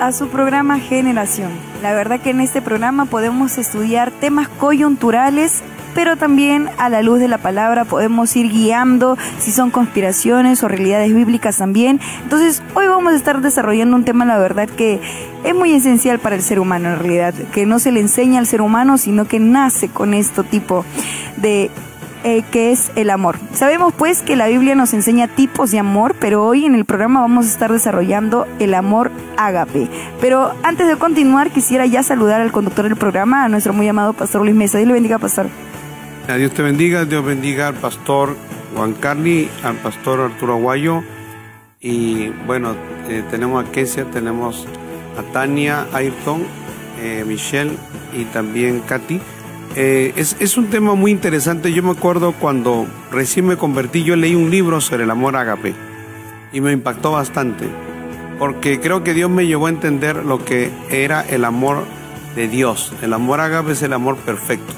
a su programa Generación. La verdad que en este programa podemos estudiar temas coyunturales, pero también a la luz de la palabra podemos ir guiando si son conspiraciones o realidades bíblicas también. Entonces hoy vamos a estar desarrollando un tema, la verdad que es muy esencial para el ser humano en realidad, que no se le enseña al ser humano, sino que nace con este tipo de eh, que es el amor. Sabemos pues que la Biblia nos enseña tipos de amor, pero hoy en el programa vamos a estar desarrollando el amor ágape. Pero antes de continuar, quisiera ya saludar al conductor del programa, a nuestro muy amado pastor Luis Mesa. Dios le bendiga, pastor. A Dios te bendiga, Dios bendiga al pastor Juan Carly, al pastor Arturo Aguayo. Y bueno, eh, tenemos a Kesia, tenemos a Tania Ayrton, eh, Michelle y también Katy. Eh, es, es, un tema muy interesante. Yo me acuerdo cuando recién me convertí, yo leí un libro sobre el amor ágape y me impactó bastante, porque creo que Dios me llevó a entender lo que era el amor de Dios. El amor ágape es el amor perfecto.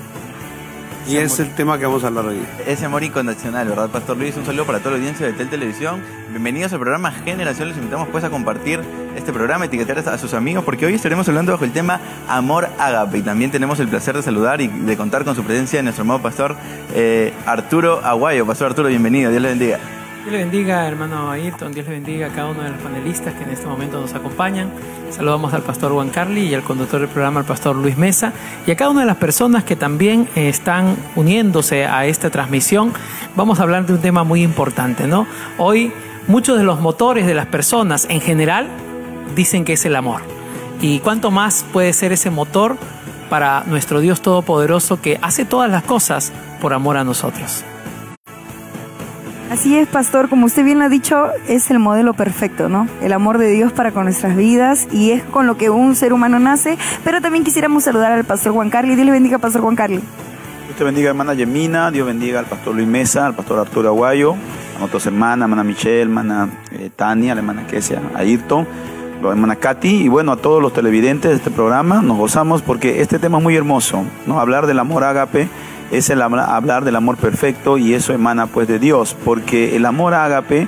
Y es el tema que vamos a hablar hoy. Ese amor incondicional, ¿verdad, Pastor Luis? Un saludo para toda la audiencia de Tel Televisión. Bienvenidos al programa Generación. Los invitamos pues a compartir este programa, etiquetar a sus amigos, porque hoy estaremos hablando bajo el tema Amor Agape. Y también tenemos el placer de saludar y de contar con su presencia de nuestro amado pastor eh, Arturo Aguayo. Pastor Arturo, bienvenido. Dios le bendiga. Dios le bendiga, hermano Ayrton. Dios le bendiga a cada uno de los panelistas que en este momento nos acompañan. Saludamos al pastor Juan Carly y al conductor del programa, al pastor Luis Mesa, y a cada una de las personas que también eh, están uniéndose a esta transmisión. Vamos a hablar de un tema muy importante, ¿no? Hoy, muchos de los motores de las personas en general dicen que es el amor. ¿Y cuánto más puede ser ese motor para nuestro Dios Todopoderoso que hace todas las cosas por amor a nosotros? Así es, pastor, como usted bien lo ha dicho, es el modelo perfecto, ¿no? El amor de Dios para con nuestras vidas y es con lo que un ser humano nace. Pero también quisiéramos saludar al pastor Juan Carly. Dios le bendiga, pastor Juan Carly. Dios te bendiga, hermana Yemina. Dios bendiga al pastor Luis Mesa, al pastor Arturo Aguayo, a nuestras hermanas, hermana Michelle, hermana Tania, eh, Tania, la hermana Kesia Ayrton, la hermana Katy y bueno, a todos los televidentes de este programa. Nos gozamos porque este tema es muy hermoso, ¿no? Hablar del amor ágape es el hablar del amor perfecto y eso emana pues de Dios, porque el amor ágape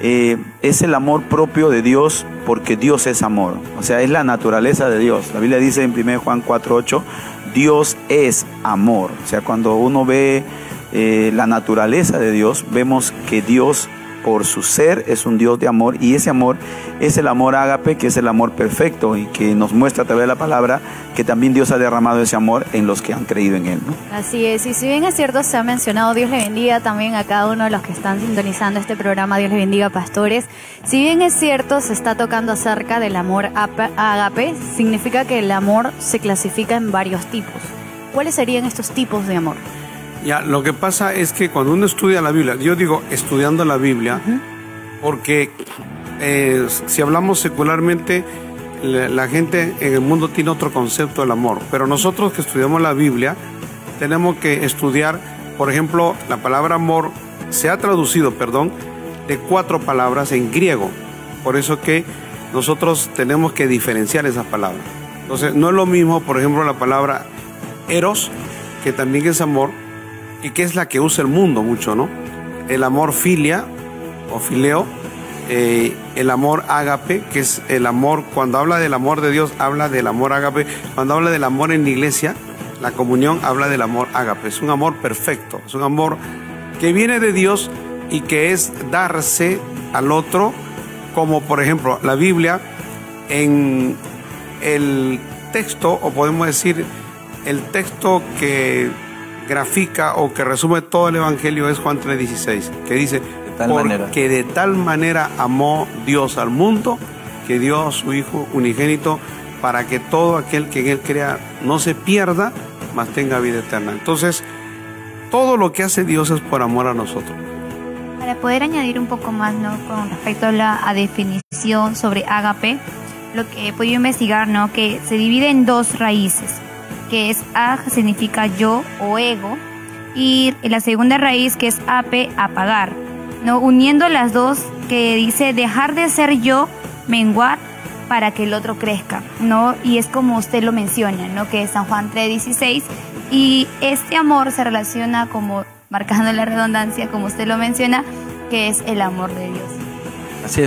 eh, es el amor propio de Dios porque Dios es amor, o sea, es la naturaleza de Dios. La Biblia dice en 1 Juan 4:8, Dios es amor. O sea, cuando uno ve eh, la naturaleza de Dios, vemos que Dios es por su ser, es un Dios de amor y ese amor es el amor ágape, que es el amor perfecto y que nos muestra a través de la palabra que también Dios ha derramado ese amor en los que han creído en Él. Así es, y si bien es cierto, se ha mencionado, Dios le bendiga también a cada uno de los que están sintonizando este programa, Dios le bendiga, pastores. Si bien es cierto, se está tocando acerca del amor ágape, significa que el amor se clasifica en varios tipos. ¿Cuáles serían estos tipos de amor? lo que pasa es que cuando uno estudia la Biblia, yo digo estudiando la Biblia, porque eh, si hablamos secularmente, la, la, gente en el mundo tiene otro concepto del amor, pero nosotros que estudiamos la Biblia, tenemos que estudiar, por ejemplo, la palabra amor se ha traducido, perdón, de cuatro palabras en griego, por eso que nosotros tenemos que diferenciar esas palabras. Entonces, no es lo mismo, por ejemplo, la palabra eros, que también es amor, y que es la que usa el mundo mucho, ¿no? El amor filia o fileo, eh, el amor ágape, que es el amor, cuando habla del amor de Dios, habla del amor ágape, cuando habla del amor en la iglesia, la comunión habla del amor ágape, es un amor perfecto, es un amor que viene de Dios y que es darse al otro, como por ejemplo la Biblia en el texto, o podemos decir, el texto que grafica o que resume todo el Evangelio es Juan 3:16, que dice, de porque de tal manera amó Dios al mundo que dio a su Hijo unigénito para que todo aquel que en Él crea no se pierda, mas tenga vida eterna. Entonces, todo lo que hace Dios es por amor a nosotros. Para poder añadir un poco más ¿no? con respecto a la definición sobre agape, lo que he podido investigar, ¿no? que se divide en dos raíces que es aj significa yo o ego, y la segunda raíz que es ape, apagar. ¿no? Uniendo las dos que dice dejar de ser yo, menguar, para que el otro crezca, ¿no? Y es como usted lo menciona, ¿no? Que es San Juan 3.16. Y este amor se relaciona como, marcando la redundancia, como usted lo menciona, que es el amor de Dios.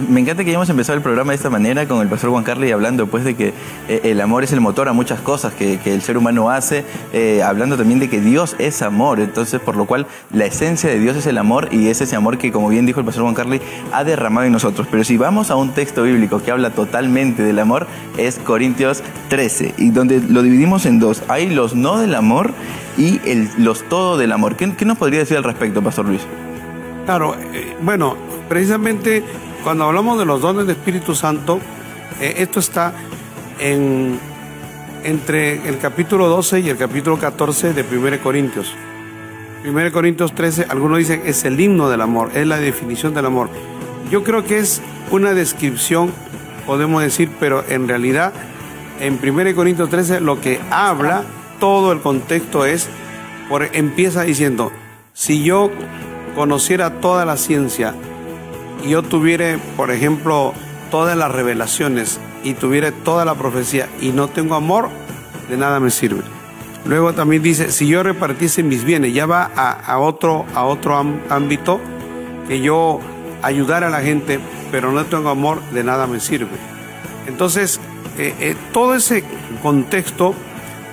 Me encanta que hayamos empezado el programa de esta manera con el pastor Juan Carly hablando pues de que eh, el amor es el motor a muchas cosas que, el ser humano hace, eh, hablando también de que Dios es amor, entonces por lo cual la esencia de Dios es el amor y es ese amor que como bien dijo el pastor Juan Carly ha derramado en nosotros. Pero si vamos a un texto bíblico que habla totalmente del amor es Corintios 13 y donde lo dividimos en dos. Hay los no del amor y los todo del amor. ¿Qué, nos podría decir al respecto, pastor Luis? Claro, eh, bueno, precisamente cuando hablamos de los dones del Espíritu Santo, eh, esto está en, entre el capítulo 12 y el capítulo 14 de 1 Corintios. 1 Corintios 13, algunos dicen es el himno del amor, es la definición del amor. Yo creo que es una descripción, podemos decir, pero en realidad en 1 Corintios 13 lo que habla, todo el contexto es, empieza diciendo, si yo conociera toda la ciencia, yo tuviera, por ejemplo, todas las revelaciones y tuviera toda la profecía y no tengo amor, de nada me sirve. Luego también dice, si yo repartiese mis bienes, ya va a, otro, a otro ámbito, que yo ayudara a la gente, pero no tengo amor, de nada me sirve. Entonces, eh, eh, todo ese contexto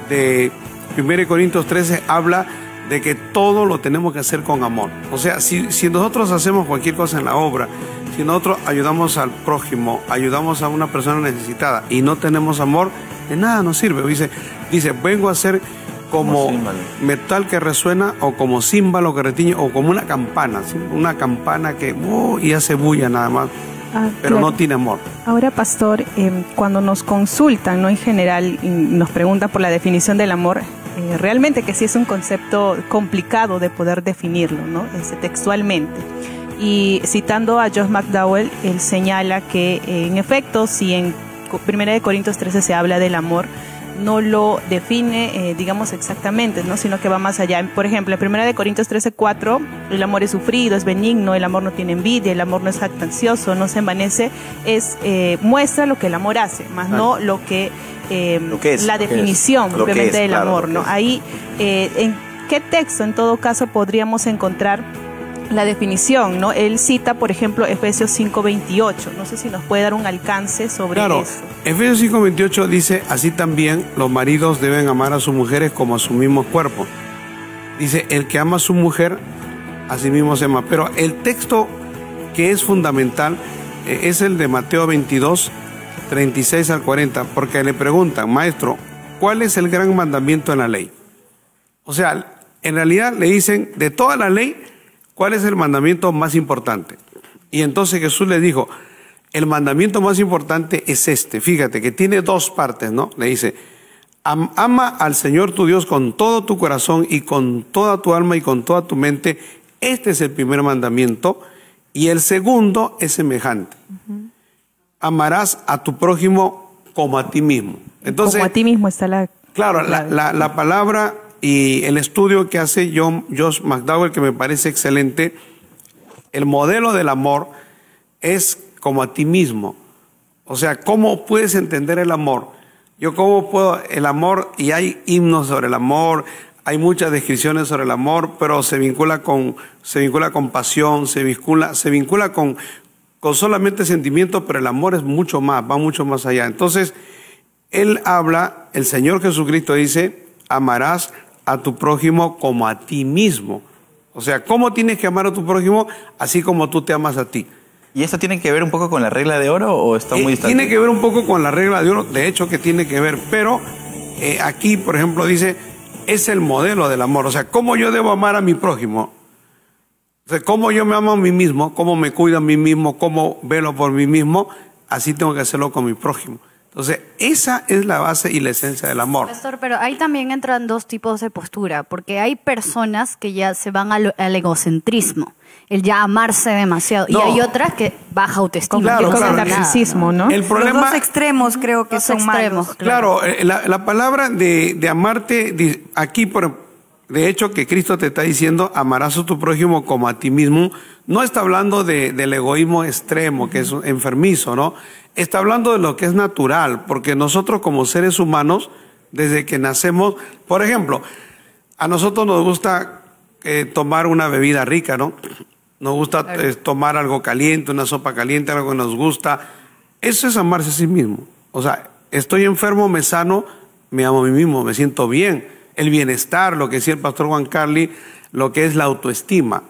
de 1 Corintios 13 habla de que todo lo tenemos que hacer con amor. O sea, si, nosotros hacemos cualquier cosa en la obra, si nosotros ayudamos al prójimo, ayudamos a una persona necesitada y no tenemos amor, de nada nos sirve. Dice, dice vengo a ser como, metal que resuena o como címbalo que retiñe o como una campana, una campana que uh, y hace bulla nada más. Ah, pero no tiene amor. Ahora, pastor, em, cuando nos consultan, ¿no? En general, nos preguntan por la definición del amor, eh, realmente que sí es un concepto complicado de poder definirlo, ¿no? Este, textualmente. Y citando a Josh McDowell, él señala que, en efecto, si en 1 Corintios 13 se habla del amor, no lo define, eh, digamos, exactamente, ¿no? sino que va más allá. Por ejemplo, en 1 Corintios 13, 4, el amor es sufrido, es benigno, el amor no tiene envidia, el amor no es jactancioso, no se envanece, es, eh, muestra lo que el amor hace, más no eh, lo que, es, la definición del amor. ¿no? Ahí, ¿en qué texto en todo caso podríamos encontrar? la definición, ¿no? Él cita, por ejemplo, Efesios 5.28. No sé si nos puede dar un alcance sobre claro, eso. Efesios 5.28 dice, así también los maridos deben amar a sus mujeres como a su mismo cuerpo. Dice, el que ama a su mujer, a sí mismo se ama. Pero el texto que es fundamental eh, es el de Mateo 22, 36 al 40, porque le preguntan, maestro, ¿cuál es el gran mandamiento de la ley? O sea, en realidad le dicen, de toda la ley, ¿Cuál es el mandamiento más importante? Y entonces Jesús le dijo, el mandamiento más importante es este. Fíjate que tiene dos partes, ¿no? Le dice, ama al Señor tu Dios con todo tu corazón y con toda tu alma y con toda tu mente. Este es el primer mandamiento. Y el segundo es semejante. Amarás a tu prójimo como a ti mismo. Entonces, como a ti mismo está la... Claro, la palabra y el estudio que hace John, Josh McDowell, que me parece excelente, el modelo del amor es como a ti mismo. O sea, ¿cómo puedes entender el amor? Yo cómo puedo, el amor, y hay himnos sobre el amor, hay muchas descripciones sobre el amor, pero se vincula con, se vincula con pasión, se vincula, se vincula con, con solamente sentimiento, pero el amor es mucho más, va mucho más allá. Entonces, él habla, el Señor Jesucristo dice, amarás a tu prójimo como a ti mismo. O sea, ¿cómo tienes que amar a tu prójimo así como tú te amas a ti? ¿Y esto tiene que ver un poco con la regla de oro o está muy eh, distante? Tiene que ver un poco con la regla de oro, de hecho que tiene que ver, pero eh, aquí, por ejemplo, dice, es el modelo del amor, o sea, ¿cómo yo debo amar a mi prójimo? O sea, ¿cómo yo me amo a mí mismo? ¿Cómo me cuido a mí mismo? ¿Cómo velo por mí mismo? Así tengo que hacerlo con mi prójimo. Entonces, esa es la base y la esencia del amor. Pastor, pero ahí también entran dos tipos de postura, porque hay personas que ya se van al, egocentrismo, el ya amarse demasiado, y hay otras que baja autoestima, claro, el narcisismo, ¿no? Los dos extremos creo que son extremos, Claro, eh, la, palabra de, de amarte, aquí de hecho que Cristo te está diciendo, amarás a tu prójimo como a ti mismo, no está hablando del egoísmo extremo, que es enfermizo, ¿no? está hablando de lo que es natural, porque nosotros como seres humanos, desde que nacemos, por ejemplo, a nosotros nos gusta eh, tomar una bebida rica, ¿no? Nos gusta eh, tomar algo caliente, una sopa caliente, algo que nos gusta. Eso es amarse a sí mismo. O sea, estoy enfermo, me sano, me amo a mí mismo, me siento bien. El bienestar, lo que decía el pastor Juan Carly, lo que es la autoestima.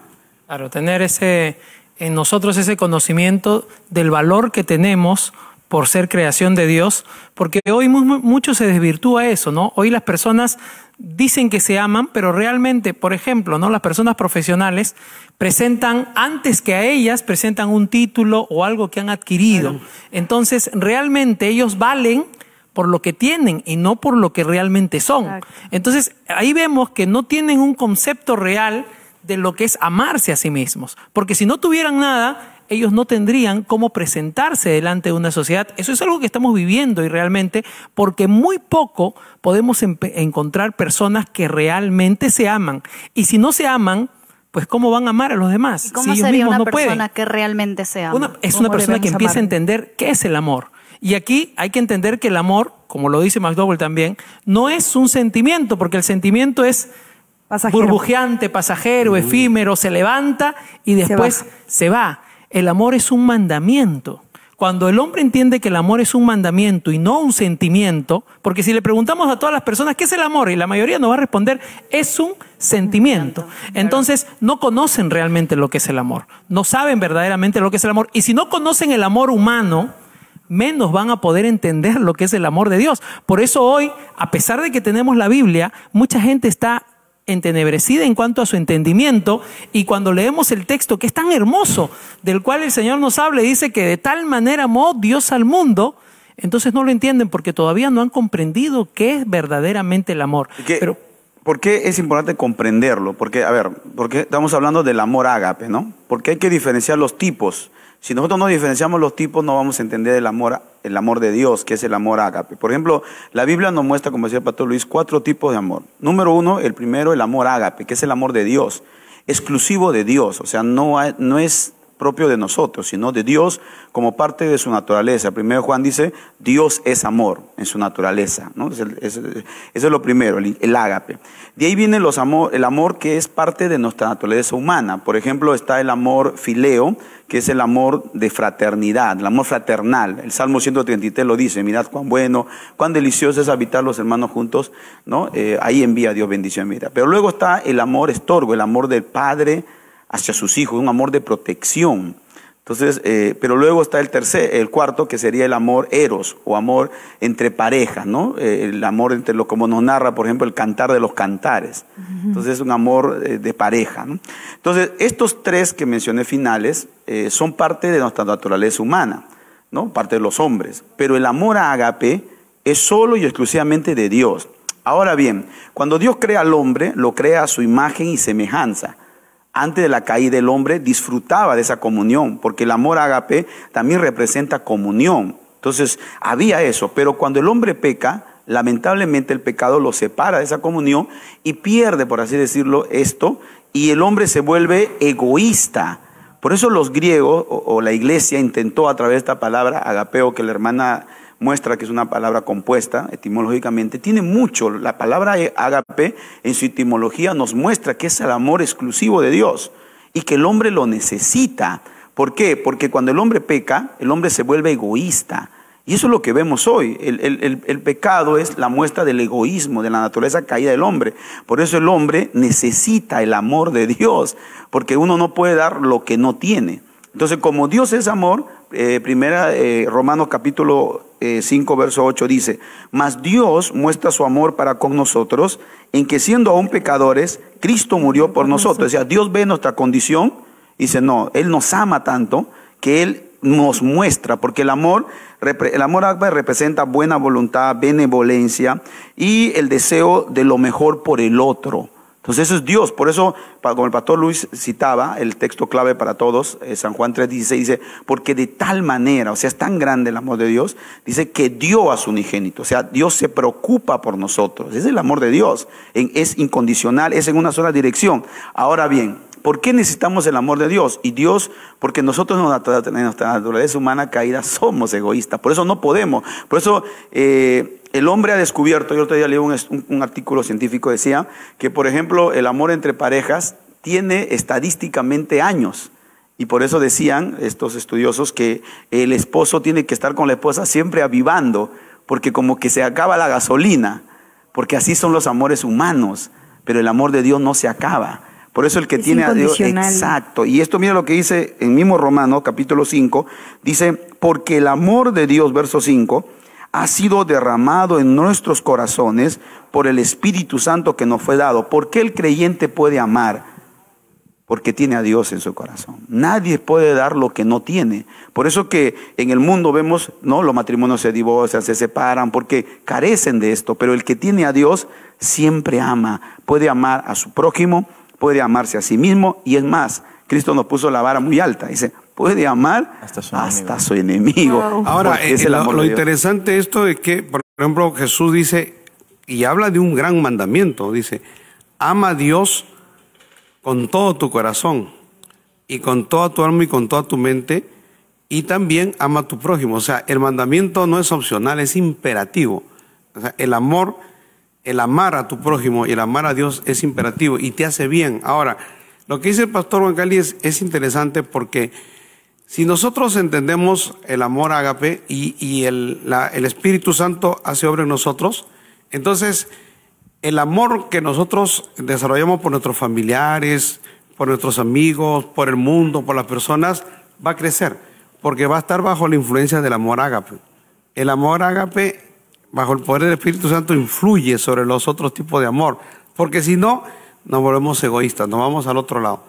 Claro, tener ese, en nosotros ese conocimiento del valor que tenemos por ser creación de Dios, porque hoy mucho se desvirtúa eso, ¿no? Hoy las personas dicen que se aman, pero realmente, por ejemplo, ¿no? Las personas profesionales presentan, antes que a ellas, presentan un título o algo que han adquirido. Entonces, realmente ellos valen por lo que tienen y no por lo que realmente son. Entonces, ahí vemos que no tienen un concepto real de lo que es amarse a sí mismos. Porque si no tuvieran nada, ellos no tendrían cómo presentarse delante de una sociedad. Eso es algo que estamos viviendo y realmente, porque muy poco podemos encontrar personas que realmente se aman. Y si no se aman, pues cómo van a amar a los demás. ¿Cómo si sería una persona que realmente se ama? es una persona que empieza a, a entender qué es el amor. Y aquí hay que entender que el amor, como lo dice McDowell también, no es un sentimiento, porque el sentimiento es burbujeante, pasajero, efímero, se levanta y después se, se va. El amor es un mandamiento. Cuando el hombre entiende que el amor es un mandamiento y no un sentimiento, porque si le preguntamos a todas las personas qué es el amor y la mayoría nos va a responder es un sentimiento. Entonces no conocen realmente lo que es el amor, no saben verdaderamente lo que es el amor y si no conocen el amor humano, menos van a poder entender lo que es el amor de Dios. Por eso hoy, a pesar de que tenemos la Biblia, mucha gente está entenebrecida en cuanto a su entendimiento y cuando leemos el texto que es tan hermoso del cual el Señor nos habla y dice que de tal manera amó Dios al mundo, entonces no lo entienden porque todavía no han comprendido qué es verdaderamente el amor. Pero, ¿Por qué es importante comprenderlo? Porque, a ver, porque estamos hablando del amor ágape, ¿no? Porque hay que diferenciar los tipos. Si nosotros no diferenciamos los tipos, no vamos a entender el amor, el amor de Dios, que es el amor ágape. Por ejemplo, la Biblia nos muestra, como decía el pastor Luis, cuatro tipos de amor. Número uno, el primero, el amor ágape, que es el amor de Dios, exclusivo de Dios, o sea, no, es propio de nosotros, sino de Dios como parte de su naturaleza. Primero Juan dice, Dios es amor en su naturaleza. Eso es lo primero, el, ágape. De ahí viene el amor que es parte de nuestra naturaleza humana. Por ejemplo, está el amor fileo, que es el amor de fraternidad, el amor fraternal. El Salmo 133 lo dice, mirad cuán bueno, cuán delicioso es habitar los hermanos juntos, ¿no? Eh, ahí envía Dios bendición, mira. Pero luego está el amor estorgo, el amor del padre hacia sus hijos, un amor de protección. Entonces, eh, pero luego está el tercer, el cuarto, que sería el amor eros o amor entre parejas, ¿no? Eh, el amor entre lo, como nos narra, por ejemplo, el cantar de los cantares. Entonces, es un amor eh, de pareja, ¿no? Entonces, estos tres que mencioné finales son parte de nuestra naturaleza humana, ¿no? Parte de los hombres. Pero el amor a agape es solo y exclusivamente de Dios. Ahora bien, cuando Dios crea al hombre, lo crea a su imagen y semejanza antes de la caída del hombre, disfrutaba de esa comunión, porque el amor agape también representa comunión. Entonces, había eso, pero cuando el hombre peca, lamentablemente el pecado lo separa de esa comunión y pierde, por así decirlo, esto, y el hombre se vuelve egoísta. Por eso los griegos o la iglesia intentó a través de esta palabra agapeo que la hermana muestra que es una palabra compuesta etimológicamente, tiene mucho. La palabra agape e-, en su etimología nos muestra que es el amor exclusivo de Dios y que el hombre lo necesita. ¿Por qué? Porque cuando el hombre peca, el hombre se vuelve egoísta. Y eso es lo que vemos hoy. El, el, el, el, pecado es la muestra del egoísmo, de la naturaleza caída del hombre. Por eso el hombre necesita el amor de Dios, porque uno no puede dar lo que no tiene. Entonces, como Dios es amor, eh, primera eh, Romanos capítulo 5, eh, verso 8 dice, mas Dios muestra su amor para con nosotros en que siendo aún pecadores, Cristo murió por nosotros. O sea, Dios ve nuestra condición y dice, no, Él nos ama tanto que Él nos muestra, porque el amor, el amor representa buena voluntad, benevolencia y el deseo de lo mejor por el otro. Entonces eso es Dios. Por eso, como el pastor Luis citaba, el texto clave para todos, eh, San Juan 3:16 dice, porque de tal manera, o sea, es tan grande el amor de Dios, dice que dio a su unigénito. O sea, Dios se preocupa por nosotros. Es el amor de Dios. es incondicional, es en una sola dirección. Ahora bien, ¿Por qué necesitamos el amor de Dios? Y Dios, porque nosotros en nuestra naturaleza humana caída somos egoístas. Por eso no podemos. Por eso eh, el hombre ha descubierto, yo otro día leí un, artículo científico, decía que, por ejemplo, el amor entre parejas tiene estadísticamente años. Y por eso decían estos estudiosos que el esposo tiene que estar con la esposa siempre avivando, porque como que se acaba la gasolina, porque así son los amores humanos, pero el amor de Dios no se acaba. Por eso el que tiene a Dios. Exacto. Y esto mira lo que dice en mismo Romano, capítulo 5, dice, porque el amor de Dios, verso 5, ha sido derramado en nuestros corazones por el Espíritu Santo que nos fue dado. ¿Por qué el creyente puede amar? Porque tiene a Dios en su corazón. Nadie puede dar lo que no tiene. Por eso que en el mundo vemos, ¿no? Los matrimonios se divorcian, se separan, porque carecen de esto. Pero el que tiene a Dios siempre ama. Puede amar a su prójimo, puede amarse a sí mismo. Y es más, Cristo nos puso la vara muy alta. Dice, puede amar hasta su enemigo. Ahora, eh, lo, interesante esto es que, por ejemplo, Jesús dice, y habla de un gran mandamiento, dice, ama a Dios con todo tu corazón y con toda tu alma y con toda tu mente y también ama a tu prójimo. O sea, el mandamiento no es opcional, es imperativo. O sea, el amor, el amar a tu prójimo y el amar a Dios es imperativo y te hace bien. Ahora, lo que dice el pastor Juan Cali es interesante porque si nosotros entendemos el amor ágape y, el, el, Espíritu Santo hace obra en nosotros, entonces el amor que nosotros desarrollamos por nuestros familiares, por nuestros amigos, por el mundo, por las personas, va a crecer, porque va a estar bajo la influencia del amor ágape. El amor ágape, bajo el poder del Espíritu Santo, influye sobre los otros tipos de amor, porque si no, nos volvemos egoístas, nos vamos al otro lado.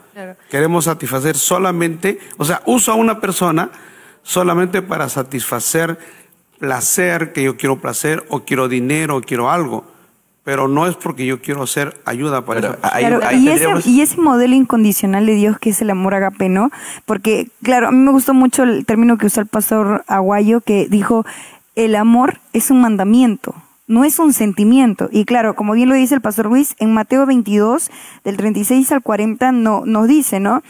Queremos satisfacer solamente, o sea, uso a una persona solamente para satisfacer placer, que yo quiero placer, o quiero dinero, o quiero algo. Pero no es porque yo quiero hacer ayuda para eso. y, y, ese, modelo incondicional de Dios que es el amor agape, ¿no? Porque, claro, a mí me gustó mucho el término que usó el pastor Aguayo, que dijo, el amor es un mandamiento no es un sentimiento. Y claro, como bien lo dice el pastor Luis, en Mateo 22, del 36 al 40, no, nos dice, ¿no?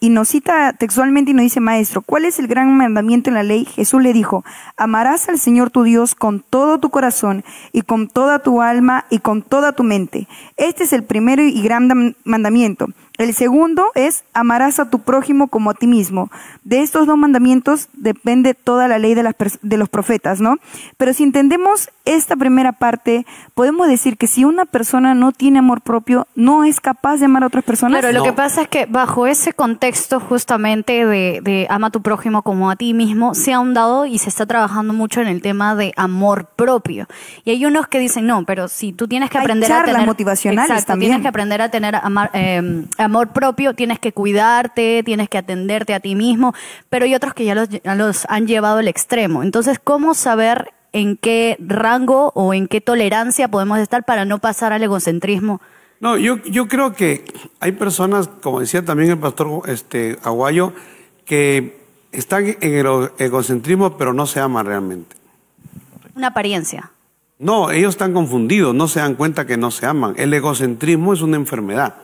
Y nos cita textualmente y nos dice, Maestro, ¿cuál es el gran mandamiento en la ley? Jesús le dijo, amarás al Señor tu Dios con todo tu corazón y con toda tu alma y con toda tu mente. Este es el primero y gran mandamiento. El segundo es amarás a tu prójimo como a ti mismo. De estos dos mandamientos depende toda la ley de, los profetas, ¿no? Pero si entendemos esta primera parte, podemos decir que si una persona no tiene amor propio, no es capaz de amar a otras personas. Pero lo que pasa es que bajo ese contexto justamente de, ama a tu prójimo como a ti mismo, se ha ahondado y se está trabajando mucho en el tema de amor propio. Y hay unos que dicen, no, pero si tú tienes que aprender a tener... motivacionales también. Tienes que aprender a tener em, amor propio tienes que cuidarte, tienes que atenderte a ti mismo, pero hay otros que ya los, han llevado al extremo. Entonces, ¿cómo saber en qué rango o en qué tolerancia podemos estar para no pasar al egocentrismo? No, yo, yo creo que hay personas, como decía también el pastor este, Aguayo, que están en el egocentrismo pero no se aman realmente. Una apariencia. No, ellos están confundidos, no se dan cuenta que no se aman. El egocentrismo es una enfermedad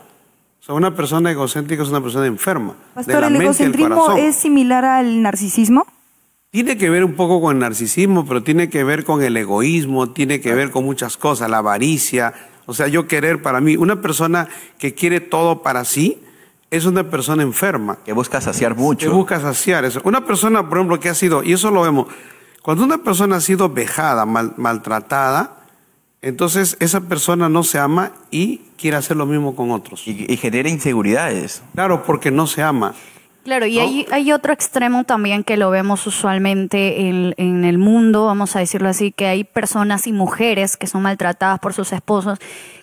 una persona egocéntrica es una persona enferma. Pastor, ¿el egocentrismo es similar al narcisismo? Tiene que ver un poco con el narcisismo, pero tiene que ver con el egoísmo, tiene que ver con muchas cosas, la avaricia. O sea, yo querer para mí, una persona que quiere todo para sí, es una persona enferma. Que busca saciar mucho. Que busca saciar eso. Una persona, por ejemplo, que ha sido, y eso lo vemos, cuando una persona ha sido vejada, maltratada, entonces esa persona no se ama y quiere hacer lo mismo con otros. Y, genera inseguridades. Claro, porque no se ama. Claro, y hay, otro extremo también que lo vemos usualmente en, el mundo, vamos a decirlo así, que hay personas y mujeres que son maltratadas por sus esposos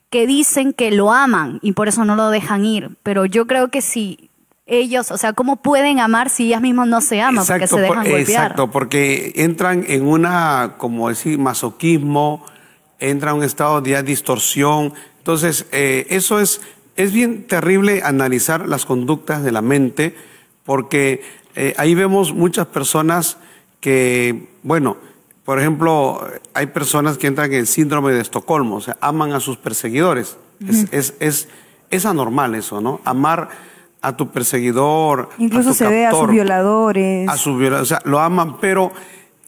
que dicen que lo aman y por eso no lo dejan ir. Pero yo creo que si ellos, o sea, ¿cómo pueden amar si ellas mismas no se aman exacto, porque se dejan Exacto, porque entran en una, como decir, masoquismo, entran en un estado de distorsión, entonces, eh, eso es, es bien terrible analizar las conductas de la mente, porque eh, ahí vemos muchas personas que, bueno, por ejemplo, hay personas que entran en el síndrome de Estocolmo, o sea, aman a sus perseguidores. es, es, es, anormal eso, ¿no? Amar a tu perseguidor. Incluso se ve a sus violadores. A sus violadores, o sea, lo aman, pero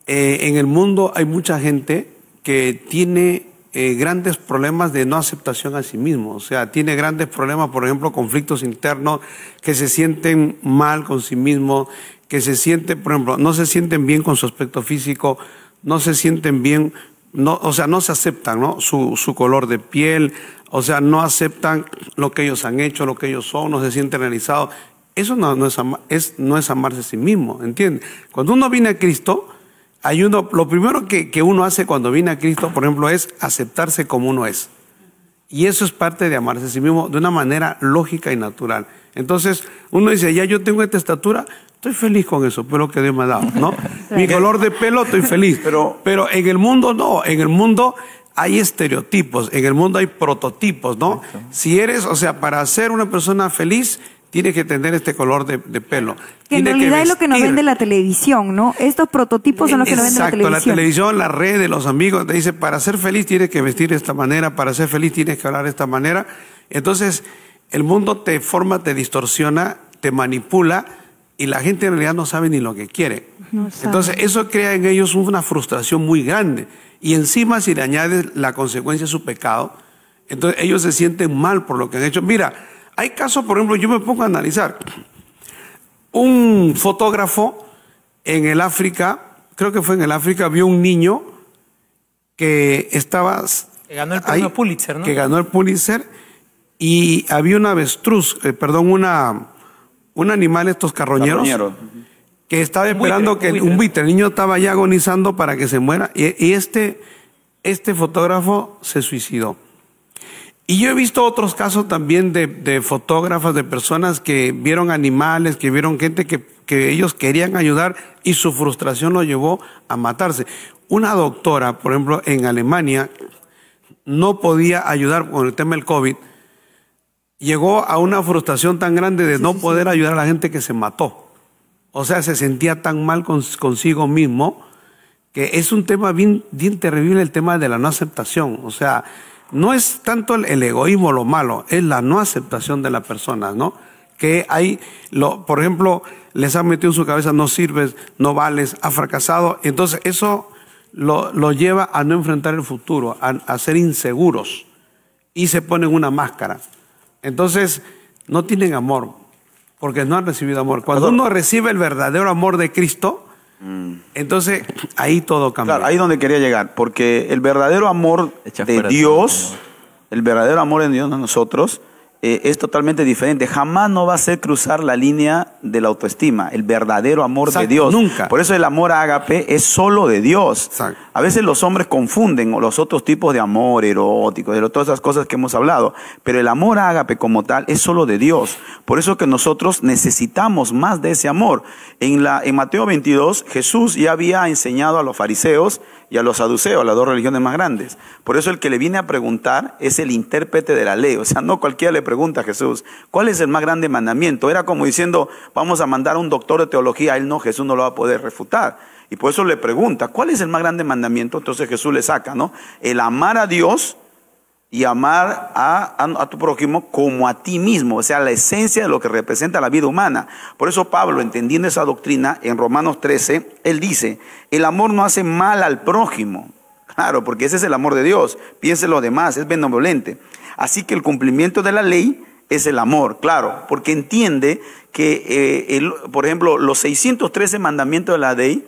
eh, en el mundo hay mucha gente que tiene eh, grandes problemas de no aceptación a sí mismo. O sea, tiene grandes problemas, por ejemplo, conflictos internos, que se sienten mal con sí mismo, que se sienten, por ejemplo, no se sienten bien con su aspecto físico, no se sienten bien, no, o sea, no se aceptan ¿no? Su, su color de piel, o sea, no aceptan lo que ellos han hecho, lo que ellos son, no se sienten realizados. Eso no, es, es, no es amarse a sí mismo, ¿entiendes? Cuando uno viene a Cristo, hay uno, lo primero que, uno hace cuando viene a Cristo, por ejemplo, es aceptarse como uno es. Y eso es parte de amarse a sí mismo de una manera lógica y natural. Entonces, uno dice, ya yo tengo esta estatura, estoy feliz con eso, pero que Dios me ha dado, ¿no? Mi color de pelo, estoy feliz. Pero, pero en el mundo no, en el mundo hay estereotipos, en el mundo hay prototipos, ¿no? Si eres, o sea, para ser una persona feliz, tiene que tener este color de, pelo. Que en realidad es lo que nos vende la televisión, ¿no? Estos prototipos son los que nos venden la televisión. Exacto, la televisión, la red de los amigos, te dice, para ser feliz tienes que vestir de esta manera, para ser feliz tienes que hablar de esta manera. Entonces, el mundo te forma, te distorsiona, te manipula y la gente en realidad no sabe ni lo que quiere. Entonces, eso crea en ellos una frustración muy grande. Y encima, si le añades la consecuencia de su pecado, entonces ellos se sienten mal por lo que han hecho. Mira, hay casos, por ejemplo, yo me pongo a analizar. Un fotógrafo en el África, creo que fue en el África, vio un niño que estaba... Que ganó el Pulitzer, ¿no? Que ganó el Pulitzer y había una avestruz, eh, perdón, una, un animal, estos carroñeros, que estaba esperando que un buitre. el niño estaba ya agonizando para que se muera y, y este, este fotógrafo se suicidó. Y yo he visto otros casos también de, fotógrafas, de personas que vieron animales, que vieron gente que, ellos querían ayudar y su frustración lo llevó a matarse. Una doctora, por ejemplo, en Alemania, no podía ayudar con el tema del COVID, llegó a una frustración tan grande de no poder ayudar a la gente que se mató. O sea, se sentía tan mal consigo mismo que es un tema bien, bien terrible el tema de la no aceptación. O sea, no es tanto el, egoísmo lo malo, es la no aceptación de la persona, ¿no? Que hay, lo, por ejemplo, les han metido en su cabeza, no sirves, no vales, ha fracasado. Entonces eso lo, lleva a no enfrentar el futuro, a ser inseguros y se ponen una máscara. Entonces, no tienen amor, porque no han recibido amor. Cuando uno recibe el verdadero amor de Cristo, Mm. Entonces, ahí todo cambia. Claro, ahí donde quería llegar, porque el verdadero amor de Dios, el verdadero amor en Dios a nosotros, eh, es totalmente diferente. Jamás no va a ser cruzar la línea de la autoestima, el verdadero amor de Dios. Nunca. Por eso el amor a agape es solo de Dios. A veces los hombres confunden los otros tipos de amor erótico, de todas esas cosas que hemos hablado. Pero el amor a agape como tal es solo de Dios. Por eso que nosotros necesitamos más de ese amor. En, en Mateo 22, Jesús ya había enseñado a los fariseos y a los saduceos, a las dos religiones más grandes. Por eso el que le viene a preguntar es el intérprete de la ley. O sea, no cualquiera le pregunta a Jesús, ¿cuál es el más grande mandamiento? Era como diciendo, vamos a mandar a un doctor de teología, él no, Jesús no lo va a poder refutar. Y por eso le pregunta, ¿cuál es el más grande mandamiento? Entonces Jesús le saca, ¿no? El amar a Dios y amar a, tu prójimo como a ti mismo, o sea, la esencia de lo que representa la vida humana. Por eso Pablo, entendiendo esa doctrina en Romanos 13, él dice, el amor no hace mal al prójimo. Claro, porque ese es el amor de Dios, piense lo demás, es benevolente. Así que el cumplimiento de la ley es el amor, claro, porque entiende que, eh, por ejemplo, los 613 mandamientos de la ley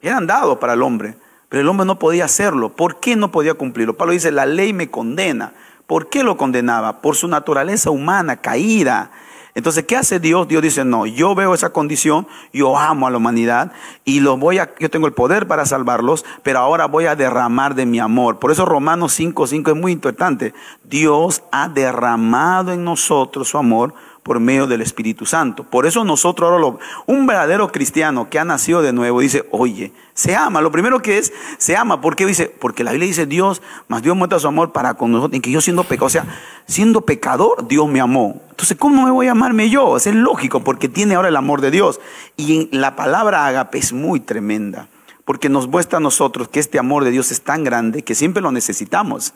eran dados para el hombre. Pero el hombre no podía hacerlo. ¿Por qué no podía cumplirlo? Pablo dice, la ley me condena. ¿Por qué lo condenaba? Por su naturaleza humana caída. Entonces, ¿qué hace Dios? Dios dice, no, yo veo esa condición, yo amo a la humanidad y lo voy a, yo tengo el poder para salvarlos, pero ahora voy a derramar de mi amor. Por eso Romanos 5.5 5 es muy importante. Dios ha derramado en nosotros su amor por medio del Espíritu Santo. Por eso nosotros ahora, un verdadero cristiano que ha nacido de nuevo dice, oye, se ama. Lo primero que es, se ama. ¿Por qué dice? Porque la Biblia dice, Dios, más Dios muestra su amor para con nosotros, en que yo siendo pecador, o sea, siendo pecador, Dios me amó. Entonces, ¿cómo me voy a amarme yo? es lógico, porque tiene ahora el amor de Dios. Y la palabra agape es muy tremenda, porque nos muestra a nosotros que este amor de Dios es tan grande que siempre lo necesitamos.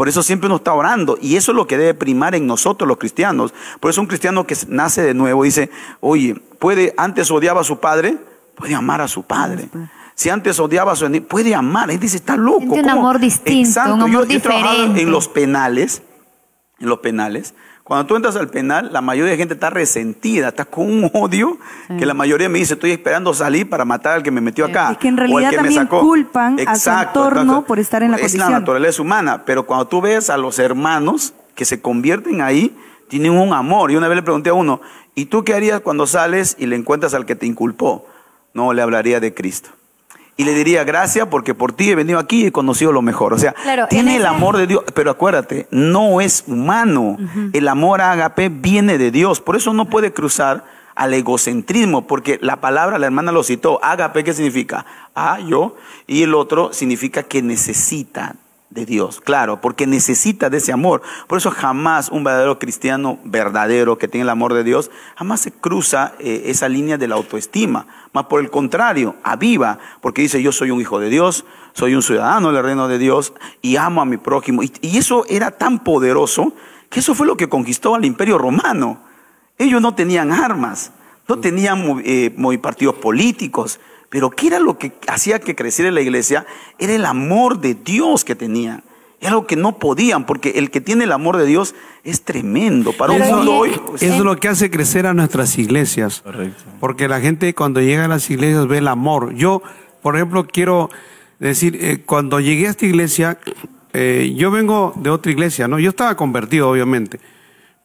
Por eso siempre uno está orando. Y eso es lo que debe primar en nosotros los cristianos. Por eso un cristiano que nace de nuevo dice, oye, puede, antes odiaba a su padre, puede amar a su padre. Si antes odiaba a su enemigo, puede amar. Él dice, está loco. Es un amor distinto, un amor diferente. he trabajado en los penales, en los penales, cuando tú entras al penal, la mayoría de gente está resentida, está con un odio que la mayoría me dice, estoy esperando salir para matar al que me metió acá. Es que en realidad me sacó. culpan a entorno por estar en la es Es la naturaleza humana, pero cuando tú ves a los hermanos que se convierten ahí, tienen un amor. Y una vez le pregunté a uno, ¿y tú qué harías cuando sales y le encuentras al que te inculpó? No, le hablaría de Cristo y le diría gracias porque por ti he venido aquí y he conocido lo mejor. O sea, tiene el amor de Dios, pero acuérdate, no es humano. El amor a agape viene de Dios, por eso no puede cruzar al egocentrismo, porque la palabra, la hermana lo citó, agape, ¿qué significa? Ah, yo, y el otro significa que necesita, de Dios, claro, porque necesita de ese amor. Por eso jamás un verdadero cristiano verdadero que tiene el amor de Dios, jamás se cruza eh, esa línea de la autoestima. Más por el contrario, aviva, porque dice yo soy un hijo de Dios, soy un ciudadano del reino de Dios y amo a mi prójimo. Y, eso era tan poderoso que eso fue lo que conquistó al imperio romano. Ellos no tenían armas, no tenían muy eh, partidos políticos, pero ¿qué era lo que hacía que creciera la iglesia? Era el amor de Dios que tenía. Era lo que no podían, porque el que tiene el amor de Dios es tremendo para hoy. es lo que hace crecer a nuestras iglesias. Porque la gente cuando llega a las iglesias ve el amor. Yo, por ejemplo, quiero decir, eh, cuando llegué a esta iglesia, eh, yo vengo de otra iglesia, ¿no? Yo estaba convertido, obviamente.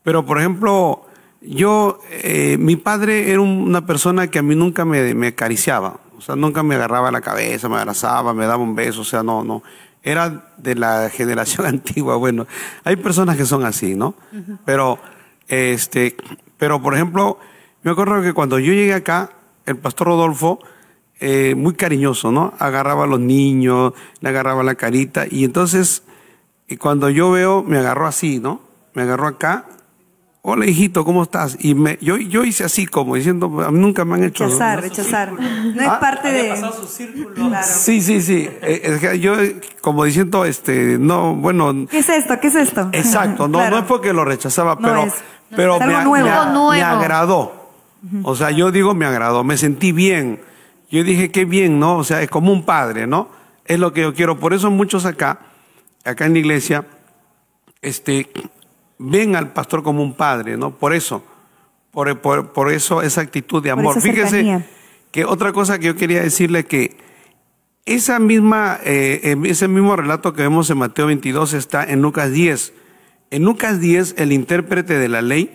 Pero, por ejemplo, yo, eh, mi padre era una persona que a mí nunca me, me acariciaba. O sea, nunca me agarraba la cabeza, me abrazaba, me daba un beso, o sea, no, no. Era de la generación antigua. Bueno, hay personas que son así, ¿no? Pero, este, pero por ejemplo, me acuerdo que cuando yo llegué acá, el pastor Rodolfo, eh, muy cariñoso, ¿no? Agarraba a los niños, le agarraba la carita, y entonces, y cuando yo veo, me agarró así, ¿no? Me agarró acá hola hijito, ¿cómo estás? Y me, yo, hice así como diciendo, nunca me han hecho. Rechazar, rechazar. No es ah, parte de. su círculo. Sí, sí, sí. Eh, eh, yo, como diciendo, este, no, bueno. ¿Qué es esto? ¿Qué es esto? Exacto, no, es porque lo rechazaba, pero, pero me, me, agradó. O sea, yo digo, me agradó, me sentí bien. Yo dije, qué bien, ¿no? O sea, es como un padre, ¿no? Es lo que yo quiero. Por eso muchos acá, acá en la iglesia, este, ven al pastor como un padre, ¿no? Por eso, por, por, eso esa actitud de amor. Fíjese que otra cosa que yo quería decirle que esa misma, eh, em, ese mismo relato que vemos en Mateo 22 está en Lucas 10. En Lucas 10, el intérprete de la ley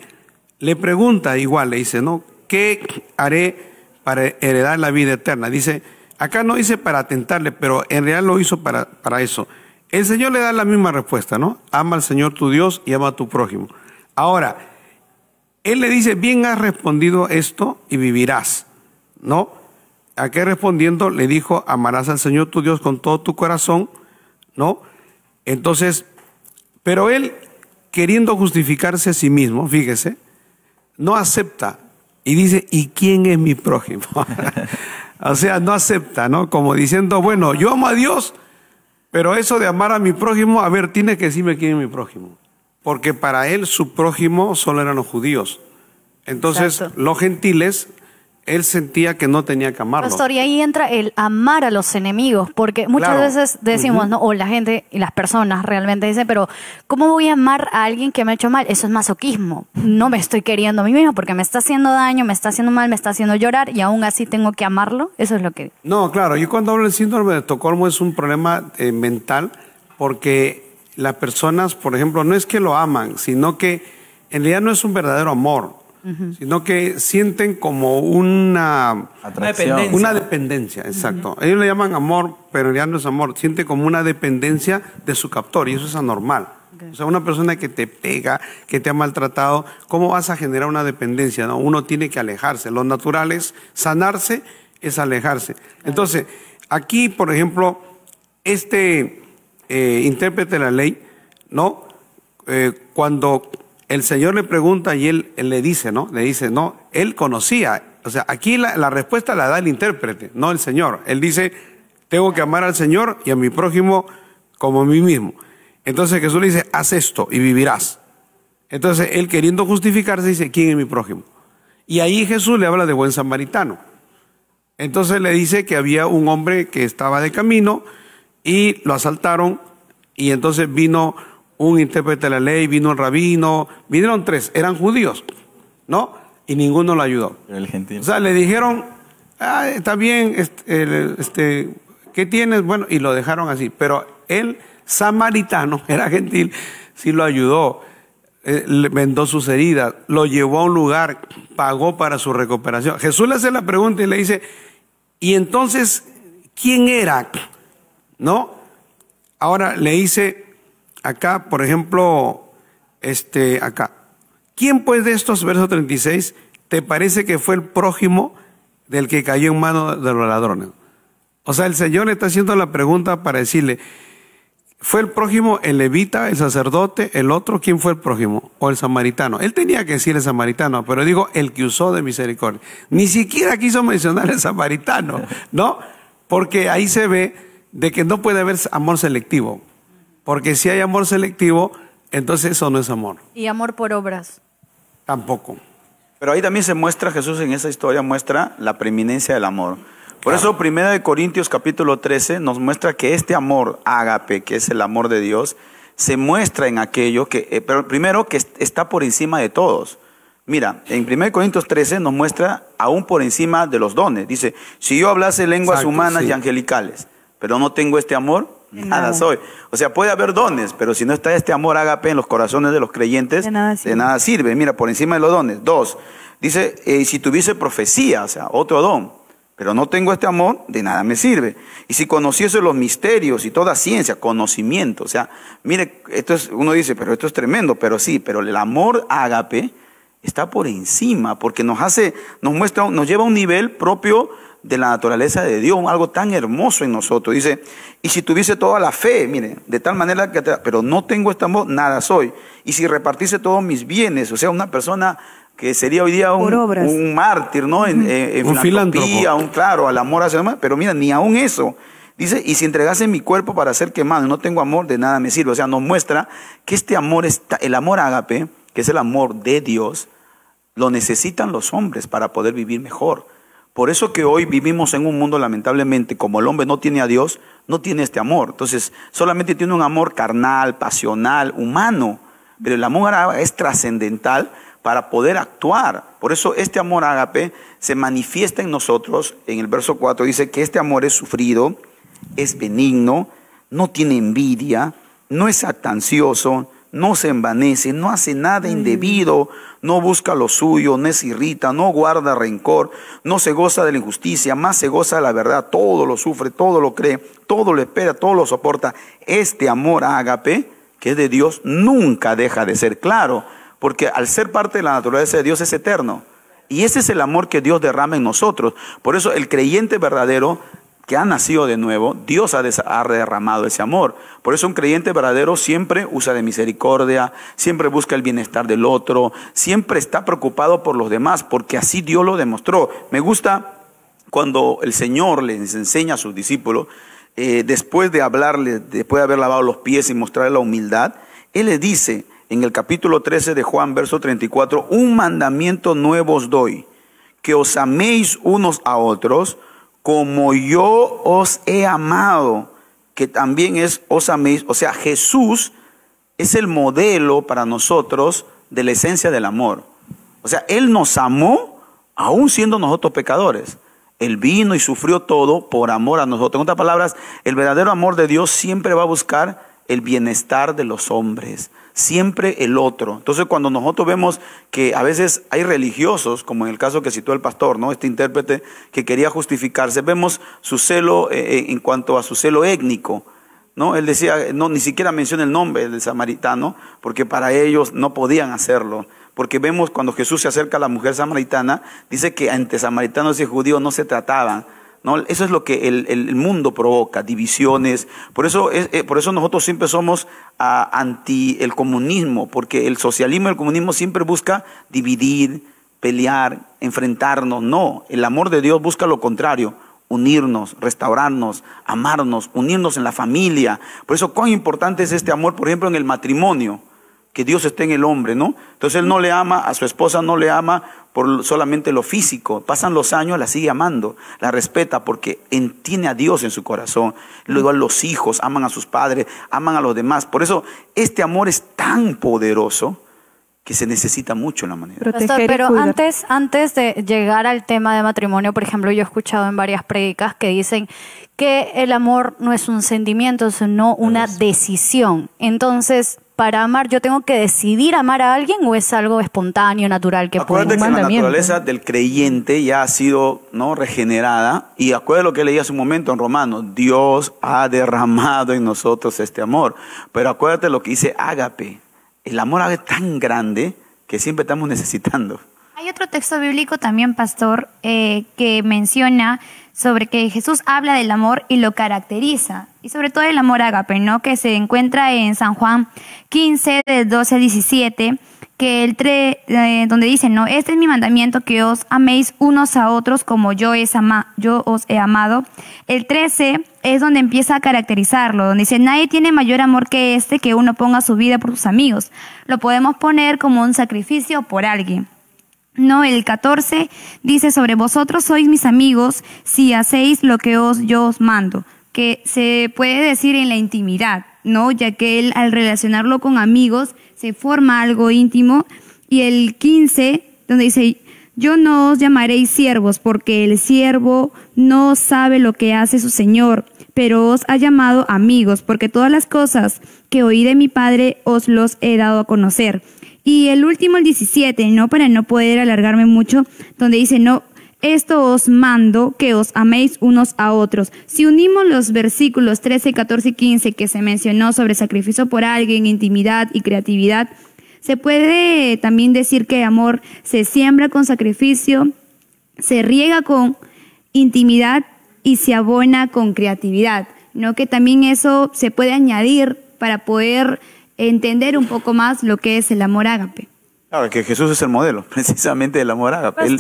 le pregunta igual, le dice, ¿no? ¿Qué haré para heredar la vida eterna? Dice, acá no dice para atentarle, pero en realidad lo hizo para, para eso. El Señor le da la misma respuesta, ¿no? Ama al Señor tu Dios y ama a tu prójimo. Ahora, Él le dice, bien has respondido esto y vivirás, ¿no? ¿A qué respondiendo le dijo, amarás al Señor tu Dios con todo tu corazón, ¿no? Entonces, pero Él, queriendo justificarse a sí mismo, fíjese, no acepta y dice, ¿y quién es mi prójimo? o sea, no acepta, ¿no? Como diciendo, bueno, yo amo a Dios pero eso de amar a mi prójimo, a ver, tiene que decirme quién es mi prójimo. Porque para él su prójimo solo eran los judíos. Entonces los gentiles él sentía que no tenía que amarlo. Pastor, y ahí entra el amar a los enemigos, porque muchas veces decimos, ¿no? o la gente y las personas realmente dicen, pero ¿cómo voy a amar a alguien que me ha hecho mal? Eso es masoquismo. No me estoy queriendo a mí mismo porque me está haciendo daño, me está haciendo mal, me está haciendo llorar y aún así tengo que amarlo. Eso es lo que... No, claro, yo cuando hablo del síndrome de Estocolmo es un problema eh, mental porque las personas, por ejemplo, no es que lo aman, sino que en realidad no es un verdadero amor sino que sienten como una, dependencia. una dependencia, exacto. Ellos le llaman amor, pero ya no es amor, siente como una dependencia de su captor y eso es anormal. O sea, una persona que te pega, que te ha maltratado, ¿cómo vas a generar una dependencia? No? Uno tiene que alejarse. Lo natural es sanarse, es alejarse. Entonces, aquí, por ejemplo, este eh, intérprete de la ley, ¿no? Eh, cuando el Señor le pregunta y él, le dice, ¿no? Le dice, no, él conocía. O sea, aquí la, la, respuesta la da el intérprete, no el Señor. Él dice, tengo que amar al Señor y a mi prójimo como a mí mismo. Entonces Jesús le dice, haz esto y vivirás. Entonces él queriendo justificarse dice, ¿quién es mi prójimo? Y ahí Jesús le habla de buen samaritano. Entonces le dice que había un hombre que estaba de camino y lo asaltaron y entonces vino un intérprete de la ley, vino el rabino, vinieron tres, eran judíos, ¿no? Y ninguno lo ayudó. El gentil. O sea, le dijeron, ah, está bien, este, ¿qué tienes? Bueno, y lo dejaron así, pero el samaritano, era gentil, sí lo ayudó, eh, le vendó sus heridas, lo llevó a un lugar, pagó para su recuperación. Jesús le hace la pregunta y le dice, y entonces, ¿quién era? ¿No? Ahora le dice, Acá, por ejemplo, este, acá. ¿Quién pues de estos, verso 36, te parece que fue el prójimo del que cayó en manos de los ladrones? O sea, el Señor está haciendo la pregunta para decirle, ¿fue el prójimo el levita, el sacerdote, el otro? ¿Quién fue el prójimo? ¿O el samaritano? Él tenía que decir el samaritano, pero digo el que usó de misericordia. Ni siquiera quiso mencionar el samaritano, ¿no? Porque ahí se ve de que no puede haber amor selectivo. Porque si hay amor selectivo, entonces eso no es amor. Y amor por obras. Tampoco. Pero ahí también se muestra, Jesús en esa historia muestra la preeminencia del amor. Por eso Primera de Corintios capítulo 13 nos muestra que este amor ágape, que es el amor de Dios, se muestra en aquello que, eh, pero primero que está por encima de todos. Mira, en 1 Corintios 13 nos muestra aún por encima de los dones. Dice, si yo hablase lenguas humanas y angelicales, pero no tengo este amor, Nada, soy. O sea, puede haber dones, pero si no está este amor ágape en los corazones de los creyentes, de nada sirve. Mira, por encima de los dones. Dos, dice, y eh, si tuviese profecía, o sea, otro don, pero no tengo este amor, de nada me sirve. Y si conociese los misterios y toda ciencia, conocimiento, o sea, mire, esto es, uno dice, pero esto es tremendo, pero sí, pero el amor ágape está por encima, porque nos hace, nos muestra, nos lleva a un nivel propio de la naturaleza de Dios, algo tan hermoso en nosotros. Dice, y si tuviese toda la fe, mire, de tal manera que, pero no tengo este amor, nada soy. Y si repartiese todos mis bienes, o sea, una persona que sería hoy día un, un mártir, ¿no? En, un filantropía, un claro, al amor hacia demás, pero mira, ni aún eso. Dice, y si entregase mi cuerpo para ser quemado, no tengo amor, de nada me sirve. O sea, nos muestra que este amor, está, el amor ágape, que es el amor de Dios, lo necesitan los hombres para poder vivir mejor. Por eso que hoy vivimos en un mundo lamentablemente, como el hombre no tiene a Dios, no tiene este amor. Entonces, solamente tiene un amor carnal, pasional, humano. Pero el amor es trascendental para poder actuar. Por eso este amor ágape se manifiesta en nosotros. En el verso 4 dice que este amor es sufrido, es benigno, no tiene envidia, no es actancioso no se envanece, no hace nada indebido, no busca lo suyo, no se irrita, no guarda rencor, no se goza de la injusticia, más se goza de la verdad, todo lo sufre, todo lo cree, todo lo espera, todo lo soporta. Este amor ágape que es de Dios, nunca deja de ser claro, porque al ser parte de la naturaleza de Dios es eterno. Y ese es el amor que Dios derrama en nosotros. Por eso el creyente verdadero que ha nacido de nuevo, Dios ha, derramado ese amor. Por eso un creyente verdadero siempre usa de misericordia, siempre busca el bienestar del otro, siempre está preocupado por los demás, porque así Dios lo demostró. Me gusta cuando el Señor les enseña a sus discípulos, eh, después de hablarles, después de haber lavado los pies y mostrar la humildad, Él les dice en el capítulo 13 de Juan, verso 34, un mandamiento nuevo os doy, que os améis unos a otros, como yo os he amado, que también es os améis. O sea, Jesús es el modelo para nosotros de la esencia del amor. O sea, Él nos amó aún siendo nosotros pecadores. Él vino y sufrió todo por amor a nosotros. En otras palabras, el verdadero amor de Dios siempre va a buscar el bienestar de los hombres, siempre el otro. Entonces cuando nosotros vemos que a veces hay religiosos, como en el caso que citó el pastor, ¿no? este intérprete que quería justificarse, vemos su celo eh, eh, en cuanto a su celo étnico. ¿no? Él decía, no, ni siquiera menciona el nombre del samaritano, porque para ellos no podían hacerlo. Porque vemos cuando Jesús se acerca a la mujer samaritana, dice que entre samaritanos y judíos no se trataban, ¿no? Eso es lo que el, mundo provoca, divisiones. Por eso, es, eh, por eso nosotros siempre somos ah, anti el comunismo, porque el socialismo y el comunismo siempre busca dividir, pelear, enfrentarnos. No, el amor de Dios busca lo contrario, unirnos, restaurarnos, amarnos, unirnos en la familia. Por eso, cuán importante es este amor, por ejemplo, en el matrimonio, que Dios esté en el hombre, ¿no? Entonces él no le ama, a su esposa no le ama por solamente lo físico. Pasan los años, la sigue amando, la respeta porque tiene a Dios en su corazón. Luego los hijos aman a sus padres, aman a los demás. Por eso este amor es tan poderoso que se necesita mucho en la manera. pero antes, antes de llegar al tema de matrimonio, por ejemplo, yo he escuchado en varias predicas que dicen que el amor no es un sentimiento, sino una decisión. Entonces, para amar yo tengo que decidir amar a alguien o es algo espontáneo, natural que Acuérdate que la naturaleza del creyente ya ha sido ¿no? regenerada y acuérdate lo que leí hace un momento en Romanos, Dios ha derramado en nosotros este amor, pero acuérdate lo que dice Ágape, el amor es tan grande que siempre estamos necesitando. Hay otro texto bíblico también, pastor, eh, que menciona sobre que Jesús habla del amor y lo caracteriza, y sobre todo el amor ágape, ¿no? que se encuentra en San Juan 15, del 12 17, que el eh, donde dice, no, este es mi mandamiento, que os améis unos a otros como yo, yo os he amado. El 13 es donde empieza a caracterizarlo, donde dice, nadie tiene mayor amor que este que uno ponga su vida por sus amigos. Lo podemos poner como un sacrificio por alguien. No, el 14 dice, sobre vosotros sois mis amigos si hacéis lo que os yo os mando, que se puede decir en la intimidad, ¿no? Ya que él al relacionarlo con amigos se forma algo íntimo. Y el 15, donde dice, yo no os llamaréis siervos, porque el siervo no sabe lo que hace su Señor, pero os ha llamado amigos, porque todas las cosas que oí de mi Padre os los he dado a conocer. Y el último, el 17, ¿no? Para no poder alargarme mucho, donde dice, no, esto os mando que os améis unos a otros. Si unimos los versículos 13, 14 y 15 que se mencionó sobre sacrificio por alguien, intimidad y creatividad, se puede también decir que amor se siembra con sacrificio, se riega con intimidad y se abona con creatividad, ¿no? Que también eso se puede añadir para poder entender un poco más lo que es el amor ágape. Claro, que Jesús es el modelo, precisamente del amor ágape. Él,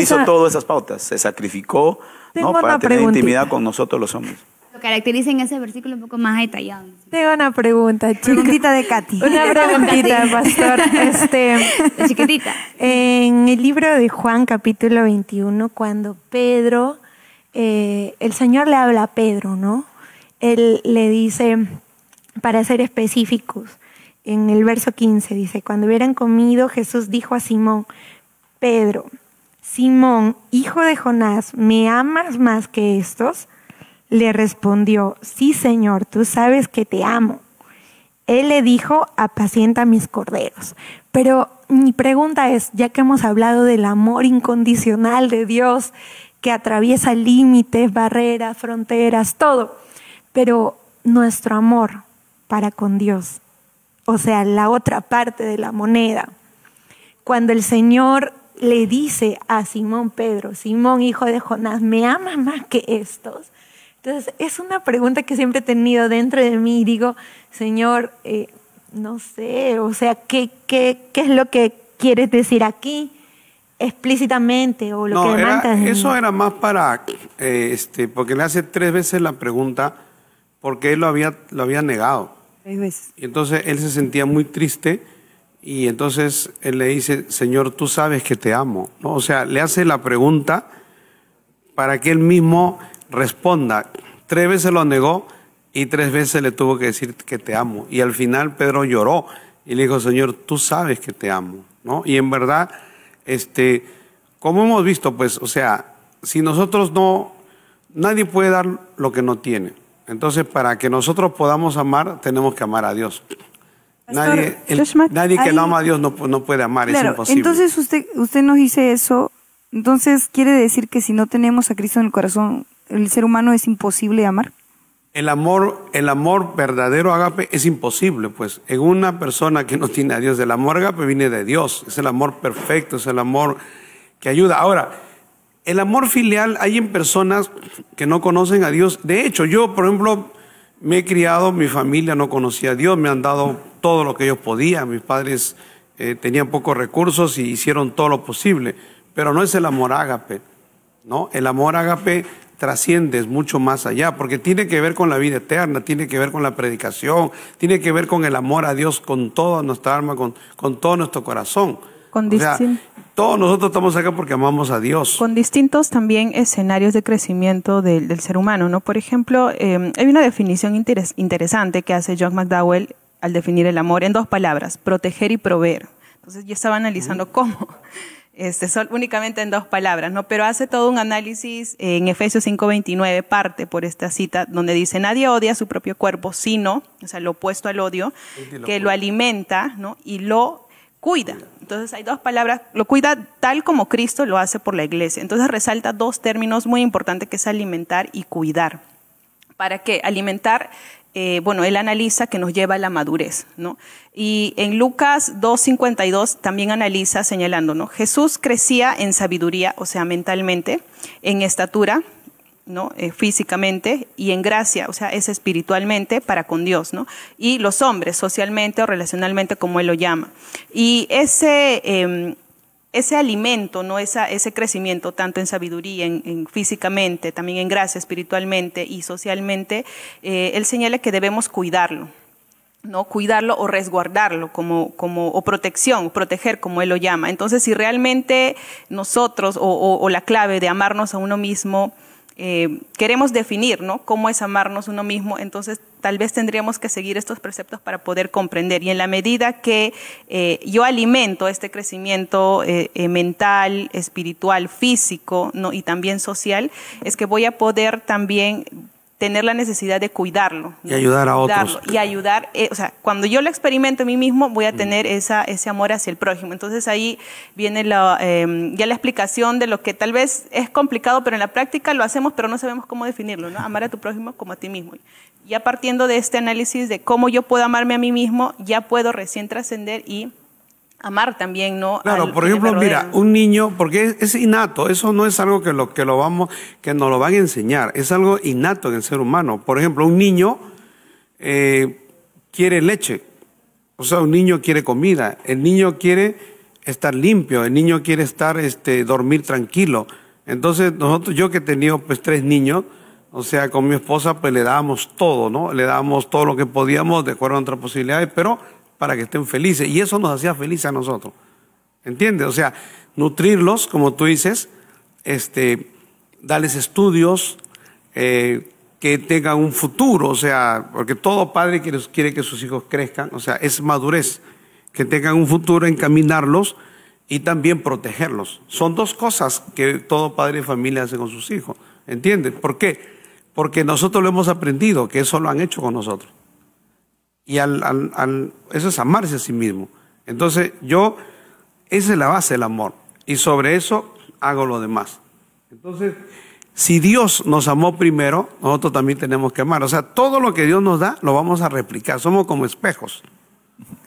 hizo todas esas pautas, se sacrificó ¿no? para tener intimidad con nosotros los hombres. Lo caracteriza en ese versículo un poco más detallado. Tengo una pregunta, chiquitita de Katy. Una preguntita, pastor. Este, en el libro de Juan, capítulo 21, cuando Pedro, eh, el Señor le habla a Pedro, ¿no? Él le dice para ser específicos, en el verso 15 dice, cuando hubieran comido, Jesús dijo a Simón, Pedro, Simón, hijo de Jonás, ¿me amas más que estos? Le respondió, sí Señor, tú sabes que te amo. Él le dijo, apacienta mis corderos. Pero mi pregunta es, ya que hemos hablado del amor incondicional de Dios, que atraviesa límites, barreras, fronteras, todo, pero nuestro amor para con Dios. O sea, la otra parte de la moneda. Cuando el Señor le dice a Simón Pedro, Simón hijo de Jonás, ¿me amas más que estos? Entonces, es una pregunta que siempre he tenido dentro de mí y digo, Señor, eh, no sé, o sea, ¿qué, qué, es lo que quieres decir aquí explícitamente o lo Eso era más para, eh, este, porque le hace tres veces la pregunta porque él lo había, lo había negado. Y entonces él se sentía muy triste y entonces él le dice, Señor, tú sabes que te amo. ¿No? O sea, le hace la pregunta para que él mismo responda. Tres veces lo negó y tres veces le tuvo que decir que te amo. Y al final Pedro lloró y le dijo, Señor, tú sabes que te amo. ¿No? Y en verdad, este, como hemos visto, pues, o sea, si nosotros no, nadie puede dar lo que no tiene. Entonces, para que nosotros podamos amar, tenemos que amar a Dios. nadie, nadie que no ama a Dios no, puede amar, es imposible. Entonces, usted, usted nos dice eso, entonces quiere decir que si no tenemos a Cristo en el corazón, el ser humano es imposible amar. El amor, el amor verdadero agape es imposible, pues en una persona que no tiene a Dios, el amor agape viene de Dios, es el amor perfecto, es el amor que ayuda. Ahora, el amor filial hay en personas que no conocen a Dios. De hecho, yo, por ejemplo, me he criado, mi familia no conocía a Dios, me han dado todo lo que ellos podían, mis padres eh, tenían pocos recursos y hicieron todo lo posible, pero no es el amor ágape, ¿no? El amor ágape trasciende, es mucho más allá, porque tiene que ver con la vida eterna, tiene que ver con la predicación, tiene que ver con el amor a Dios con toda nuestra alma, con todo nuestro corazón. Con todos nosotros estamos acá porque amamos a Dios. Con distintos también escenarios de crecimiento del, ser humano, ¿no? Por ejemplo, em, hay una definición interesante que hace John McDowell al definir el amor en dos palabras, proteger y proveer. Entonces yo estaba analizando cómo. Este, son únicamente en dos palabras, ¿no? Pero hace todo un análisis en Efesios 5:29, parte por esta cita, donde dice, nadie odia su propio cuerpo, sino, o sea, lo opuesto al odio, que lo alimenta, ¿no? Y lo cuida. Entonces hay dos palabras, lo cuida tal como Cristo lo hace por la iglesia. Entonces resalta dos términos muy importantes que es alimentar y cuidar. ¿Para qué? Alimentar, eh, bueno, él analiza que nos lleva a la madurez, ¿no? Y en Lucas 2.52 también analiza señalando, ¿no? Jesús crecía en sabiduría, o sea, mentalmente, en estatura, ¿no? Eh, físicamente y en gracia, o sea, es espiritualmente para con Dios, ¿no? Y los hombres, socialmente o relacionalmente, como Él lo llama. Y ese, em, ese alimento, ¿no? ese crecimiento, tanto en sabiduría, en, físicamente, también en gracia, espiritualmente y socialmente, eh, Él señala que debemos cuidarlo. ¿no? cuidarlo o resguardarlo como, como, o protección, proteger como él lo llama. Entonces, si realmente nosotros, o la clave de amarnos a uno mismo, eh, queremos definir, ¿no? Cómo es amarnos uno mismo, entonces tal vez tendríamos que seguir estos preceptos para poder comprender. Y en la medida que eh, yo alimento este crecimiento eh, mental, espiritual, físico, ¿no? Y también social, es que voy a poder también tener la necesidad de cuidarlo. Y ayudar a otros. Y ayudar, eh, o sea, cuando yo lo experimento a mí mismo, voy a mm. tener esa, ese amor hacia el prójimo. Entonces ahí viene la, em, ya la explicación de lo que tal vez es complicado, pero en la práctica lo hacemos, pero no sabemos cómo definirlo, ¿no? Amar a tu prójimo como a ti mismo. Ya partiendo de este análisis de cómo yo puedo amarme a mí mismo, ya puedo recién trascender y amar también, ¿no? Claro, por ejemplo, mira, un niño, porque es, innato, eso no es algo que lo que lo vamos, que nos lo van a enseñar, es algo innato en el ser humano. Por ejemplo, un niño eh, quiere leche, o sea, un niño quiere comida, el niño quiere estar limpio, el niño quiere estar, este, dormir tranquilo. Entonces, nosotros, yo que he tenido pues tres niños, o sea, con mi esposa pues le dábamos todo, ¿no? Le dábamos todo lo que podíamos de acuerdo a nuestras posibilidades, pero para que estén felices. Y eso nos hacía felices a nosotros. ¿Entiendes? O sea, nutrirlos, como tú dices, este, darles estudios, eh, que tengan un futuro, o sea, porque todo padre quiere, quiere, que sus hijos crezcan, o sea, es madurez, que tengan un futuro, encaminarlos y también protegerlos. Son dos cosas que todo padre y familia hace con sus hijos, ¿entiendes? ¿Por qué? Porque nosotros lo hemos aprendido, que eso lo han hecho con nosotros. Y al, eso es amarse a sí mismo. Entonces yo, esa es la base del amor. Y sobre eso hago lo demás. Entonces, si Dios nos amó primero, nosotros también tenemos que amar. O sea, todo lo que Dios nos da lo vamos a replicar. Somos como espejos.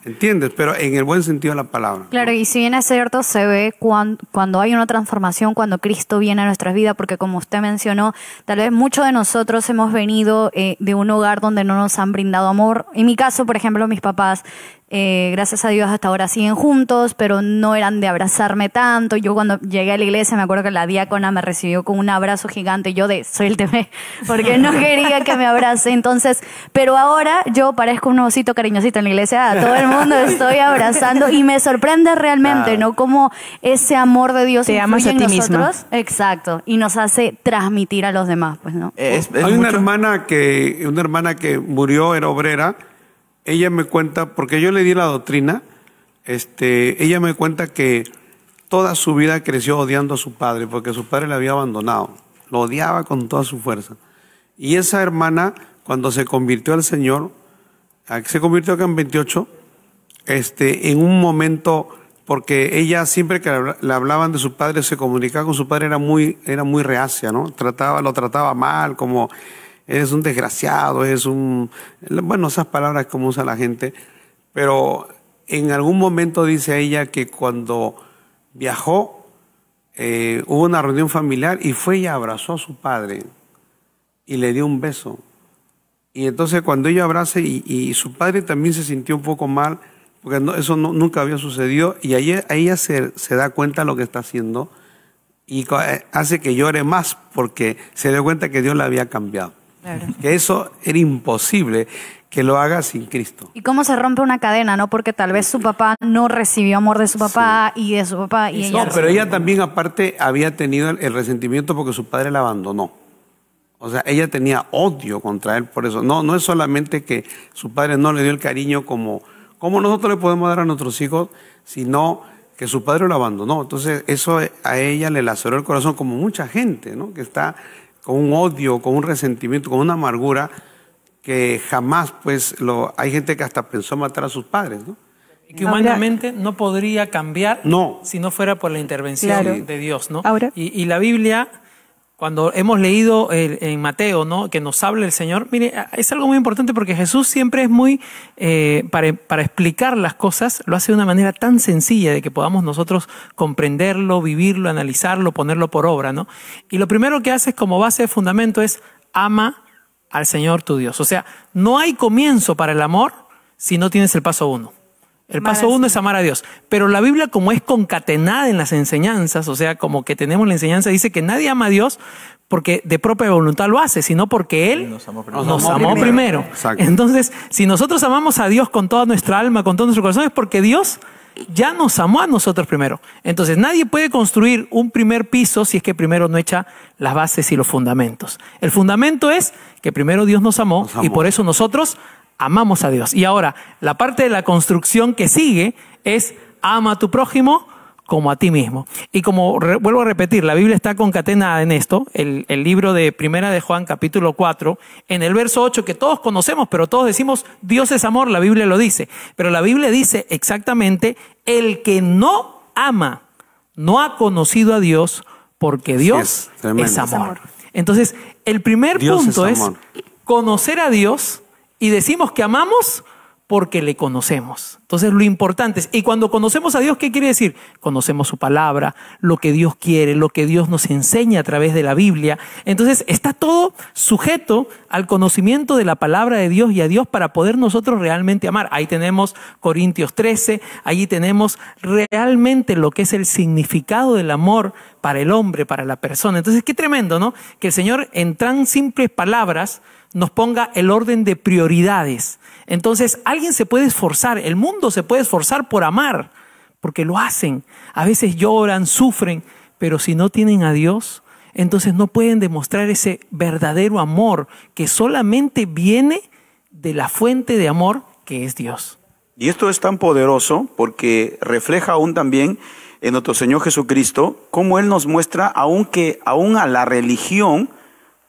¿Entiendes? Pero en el buen sentido de la palabra. Claro, y si bien es cierto, se ve cuando hay una transformación, cuando Cristo viene a nuestras vidas, porque como usted mencionó, tal vez muchos de nosotros hemos venido eh, de un hogar donde no nos han brindado amor. En mi caso, por ejemplo, mis papás eh, gracias a Dios hasta ahora siguen juntos, pero no eran de abrazarme tanto. Yo cuando llegué a la iglesia me acuerdo que la diácona me recibió con un abrazo gigante y yo de suélteme, porque no quería que me abrace. Entonces, pero ahora yo parezco un osito cariñosito en la iglesia, a todo el mundo estoy abrazando y me sorprende realmente, ¿no? Como ese amor de Dios Te amas a nosotros. Exacto, y nos hace transmitir a los demás, pues, ¿no? Eh, Hay una hermana que una hermana que murió era obrera ella me cuenta, porque yo le di la doctrina, este, ella me cuenta que toda su vida creció odiando a su padre, porque su padre le había abandonado, lo odiaba con toda su fuerza. Y esa hermana, cuando se convirtió al Señor, se convirtió acá en 28, este, en un momento, porque ella siempre que le hablaban de su padre, se comunicaba con su padre, era muy, era muy reacia, ¿no? Trataba, lo trataba mal, como eres un desgraciado, es un... Bueno, esas palabras como usa la gente, pero en algún momento dice ella que cuando viajó eh, hubo una reunión familiar y fue y abrazó a su padre y le dio un beso. Y entonces cuando ella abrace y, su padre también se sintió un poco mal, porque eso nunca había sucedido, y ahí ella, se, da cuenta de lo que está haciendo y eh, hace que llore más porque se dio cuenta que Dios la había cambiado. Que eso era imposible que lo haga sin Cristo. ¿Y cómo se rompe una cadena, no? Porque tal vez su papá no recibió amor de su papá y de su papá y, ella No, pero ella también aparte había tenido el, resentimiento porque su padre la abandonó. O sea, ella tenía odio contra él por eso. No, no es solamente que su padre no le dio el cariño como como nosotros le podemos dar a nuestros hijos, sino que su padre lo abandonó. Entonces, eso a ella le laceró el corazón como mucha gente, ¿no? Que está con un odio, con un resentimiento, con una amargura que jamás, pues, lo, hay gente que hasta pensó matar a sus padres, ¿no? Y que humanamente no podría cambiar no. si no fuera por la intervención de Dios, ¿no? Ahora. y la Biblia cuando hemos leído en Mateo, ¿no? Que nos habla el Señor. Mire, es algo muy importante porque Jesús siempre es muy, eh, para, explicar las cosas, lo hace de una manera tan sencilla de que podamos nosotros comprenderlo, vivirlo, analizarlo, ponerlo por obra, ¿no? Y lo primero que hace como base de fundamento es ama al Señor tu Dios. O sea, no hay comienzo para el amor si no tienes el paso uno. El paso uno es amar a Dios. Pero la Biblia, como es concatenada en las enseñanzas, o sea, como que tenemos la enseñanza, dice que nadie ama a Dios porque de propia voluntad lo hace, sino porque Él nos amó primero. Entonces, si nosotros amamos a Dios con toda nuestra alma, con todo nuestro corazón, es porque Dios ya nos amó a nosotros primero. Entonces, nadie puede construir un primer piso si es que primero no echa las bases y los fundamentos. El fundamento es que primero Dios Nos amó. y por eso nosotros amamos a Dios. Y ahora, la parte de la construcción que sigue es ama a tu prójimo como a ti mismo. Y como vuelvo a repetir, la Biblia está concatenada en esto, el, libro de Primera de Juan capítulo 4, en el verso 8 que todos conocemos, pero todos decimos Dios es amor, la Biblia lo dice. Pero la Biblia dice exactamente, el que no ama, no ha conocido a Dios, porque Dios es, amor. Entonces, el primer punto es conocer a Dios y decimos que amamos porque le conocemos. Entonces lo importante es, y cuando conocemos a Dios, ¿qué quiere decir? Conocemos su palabra, lo que Dios quiere, lo que Dios nos enseña a través de la Biblia. Entonces está todo sujeto al conocimiento de la palabra de Dios y a Dios para poder nosotros realmente amar. Ahí tenemos Corintios 13, allí tenemos realmente lo que es el significado del amor para el hombre, para la persona. Entonces qué tremendo, ¿no? Que el Señor en tan simples palabras, nos ponga el orden de prioridades. Entonces, alguien se puede esforzar, el mundo se puede esforzar por amar, porque lo hacen. A veces lloran, sufren, pero si no tienen a Dios, entonces no pueden demostrar ese verdadero amor que solamente viene de la fuente de amor que es Dios. Y esto es tan poderoso porque refleja aún también en nuestro Señor Jesucristo cómo Él nos muestra aunque aún a la religión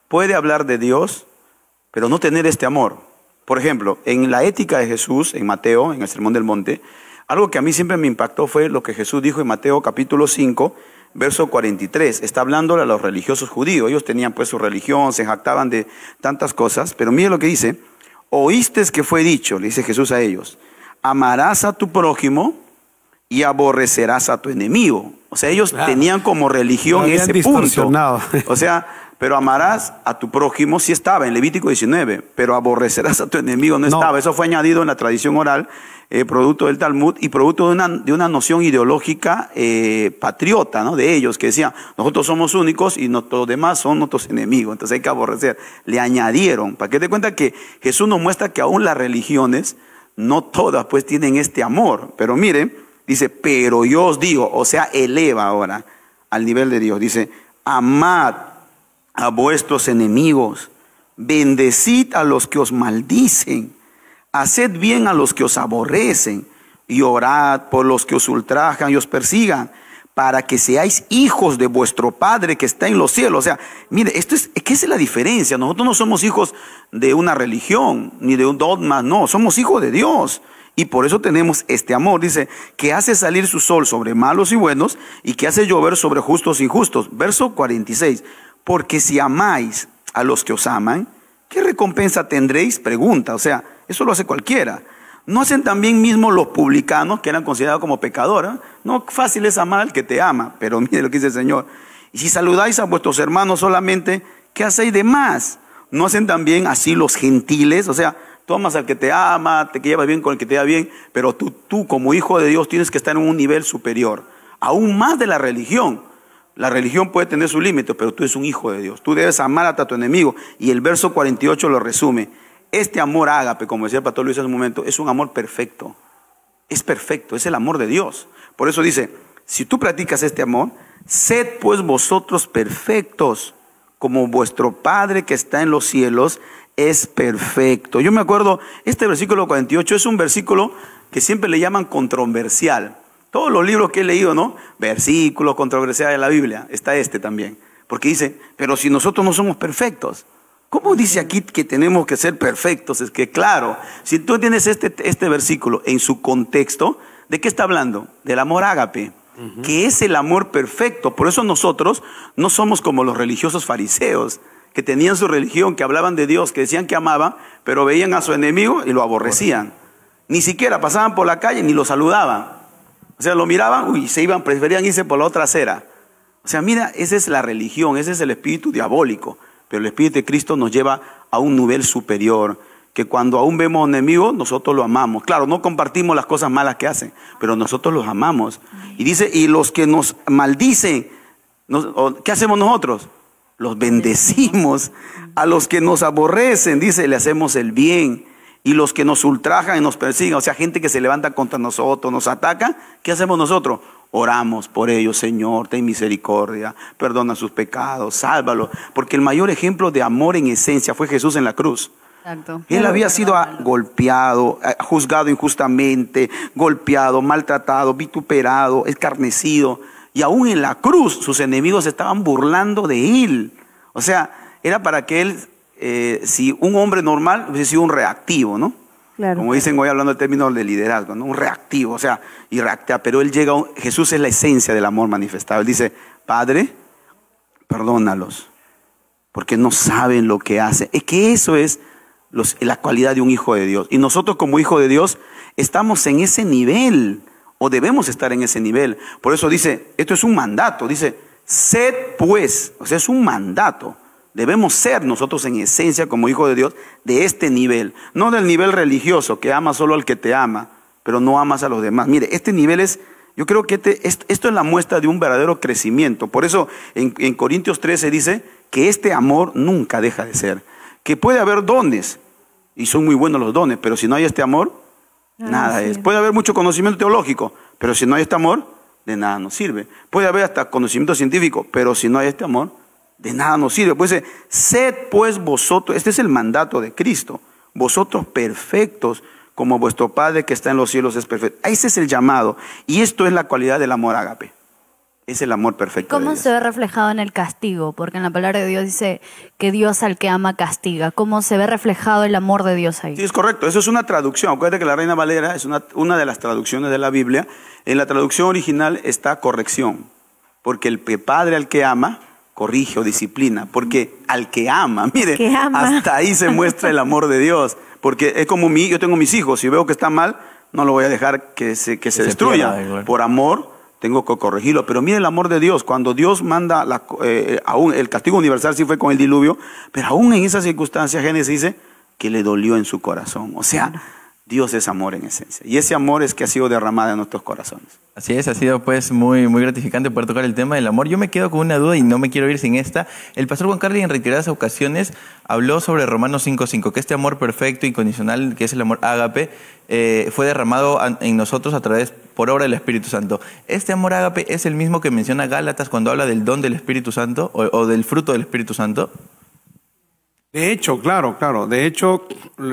puede hablar de Dios, pero no tener este amor. Por ejemplo, en la ética de Jesús, en Mateo, en el Sermón del Monte, algo que a mí siempre me impactó fue lo que Jesús dijo en Mateo capítulo 5, verso 43. Está hablando a los religiosos judíos. Ellos tenían pues su religión, se jactaban de tantas cosas, pero mire lo que dice. Oíste que fue dicho, le dice Jesús a ellos, amarás a tu prójimo y aborrecerás a tu enemigo. O sea, ellos tenían como religión ese punto. O sea, pero amarás a tu prójimo, si estaba en Levítico 19, pero aborrecerás a tu enemigo, no, estaba. Eso fue añadido en la tradición oral, eh, producto del Talmud y producto de una, noción ideológica eh, patriota ¿no? de ellos, que decían, nosotros somos únicos y los demás son nuestros enemigos, entonces hay que aborrecer. Le añadieron, para que te cuenta que Jesús nos muestra que aún las religiones, no todas pues tienen este amor, pero miren, dice, pero yo os digo, o sea, eleva ahora al nivel de Dios, dice, amad a vuestros enemigos, bendecid a los que os maldicen, haced bien a los que os aborrecen y orad por los que os ultrajan y os persigan, para que seáis hijos de vuestro Padre que está en los cielos. O sea, mire, esto es, ¿qué es la diferencia? Nosotros no somos hijos de una religión ni de un dogma, no, somos hijos de Dios. Y por eso tenemos este amor, dice, que hace salir su sol sobre malos y buenos y que hace llover sobre justos e injustos. Verso 46 porque si amáis a los que os aman, ¿qué recompensa tendréis? Pregunta, o sea, eso lo hace cualquiera. ¿No hacen también mismo los publicanos que eran considerados como pecadores? No fácil es amar al que te ama, pero mire lo que dice el Señor. Y si saludáis a vuestros hermanos solamente, ¿qué hacéis de más? ¿No hacen también así los gentiles? O sea, tomas al que te ama, te llevas bien con el que te da bien, pero tú, tú como hijo de Dios tienes que estar en un nivel superior, aún más de la religión. La religión puede tener sus límites, pero tú eres un hijo de Dios. Tú debes amar hasta tu enemigo. Y el verso 48 lo resume. Este amor ágape, como decía el pastor Luis hace un momento, es un amor perfecto. Es perfecto, es el amor de Dios. Por eso dice, si tú practicas este amor, sed pues vosotros perfectos, como vuestro Padre que está en los cielos es perfecto. Yo me acuerdo, este versículo 48 es un versículo que siempre le llaman controversial. Todos los libros que he leído, ¿no? Versículos controversia de la Biblia. Está este también. Porque dice, pero si nosotros no somos perfectos, ¿cómo dice aquí que tenemos que ser perfectos? Es que claro, si tú tienes este, este versículo en su contexto, ¿de qué está hablando? Del amor ágape, que es el amor perfecto. Por eso nosotros no somos como los religiosos fariseos, que tenían su religión, que hablaban de Dios, que decían que amaban, pero veían a su enemigo y lo aborrecían. Ni siquiera pasaban por la calle ni lo saludaban. O sea, lo miraban, y se iban, preferían irse por la otra acera. O sea, mira, esa es la religión, ese es el espíritu diabólico. Pero el espíritu de Cristo nos lleva a un nivel superior, que cuando aún vemos enemigos, nosotros lo amamos. Claro, no compartimos las cosas malas que hacen, pero nosotros los amamos. Y dice, y los que nos maldicen, ¿qué hacemos nosotros? Los bendecimos. A los que nos aborrecen, dice, le hacemos el bien y los que nos ultrajan y nos persiguen, o sea, gente que se levanta contra nosotros, nos ataca, ¿qué hacemos nosotros? Oramos por ellos, Señor, ten misericordia, perdona sus pecados, sálvalos, porque el mayor ejemplo de amor en esencia fue Jesús en la cruz. Él había sido golpeado, eh, juzgado injustamente, golpeado, maltratado, vituperado, escarnecido. Y aún en la cruz sus enemigos estaban burlando de él. O sea, era para que él eh, si un hombre normal hubiese sido un reactivo, ¿no? Como dicen hoy hablando de término de liderazgo, ¿no? Un reactivo, o sea, y pero él llega, Jesús es la esencia del amor manifestado. Él dice, Padre, perdónalos, porque no saben lo que hacen. Es que eso es la cualidad de un hijo de Dios. Y nosotros como hijo de Dios estamos en ese nivel, o debemos estar en ese nivel. Por eso dice, esto es un mandato, dice, sed pues, o sea, es un mandato. Debemos ser nosotros en esencia como hijos de Dios de este nivel, no del nivel religioso que ama solo al que te ama, pero no amas a los demás. Mire, este nivel es, yo creo que este, esto es la muestra de un verdadero crecimiento. Por eso en, Corintios 13 dice que este amor nunca deja de ser, que puede haber dones, y son muy buenos los dones, pero si no hay este amor, nada es. Puede haber mucho conocimiento teológico, pero si no hay este amor, de nada nos sirve. Puede haber hasta conocimiento científico, pero si no hay este amor, de nada nos sirve. Pues sed pues vosotros, este es el mandato de Cristo, vosotros perfectos como vuestro Padre que está en los cielos es perfecto. Ah, ese es el llamado y esto es la cualidad del amor ágape. Es el amor perfecto. ¿Cómo se ve reflejado en el castigo? Porque en la palabra de Dios dice que Dios al que ama castiga. ¿Cómo se ve reflejado el amor de Dios ahí? Sí, es correcto. Eso es una traducción. Acuérdate que la Reina Valera es una de las traducciones de la Biblia. En la traducción original está corrección. Porque el padre al que ama corrige o disciplina, porque al que ama, mire, hasta ahí se muestra el amor de Dios, porque es como mi, yo tengo mis hijos, si veo que está mal, no lo voy a dejar que se, que se, destruya, por amor tengo que corregirlo, pero mire el amor de Dios, cuando Dios manda, eh, eh, aún el castigo universal sí fue con el diluvio, pero aún en esa circunstancia, Génesis dice que le dolió en su corazón, o sea, Dios es amor en esencia, y ese amor es que ha sido derramado en nuestros corazones. Así es, ha sido pues muy, muy gratificante poder tocar el tema del amor. Yo me quedo con una duda y no me quiero ir sin esta. El pastor Juan Carlos en retiradas ocasiones habló sobre Romanos 5.5, que este amor perfecto, incondicional, que es el amor ágape, eh, fue derramado en nosotros a través, por obra del Espíritu Santo. ¿Este amor ágape es el mismo que menciona Gálatas cuando habla del don del Espíritu Santo o, del fruto del Espíritu Santo? De hecho, claro, claro. De hecho,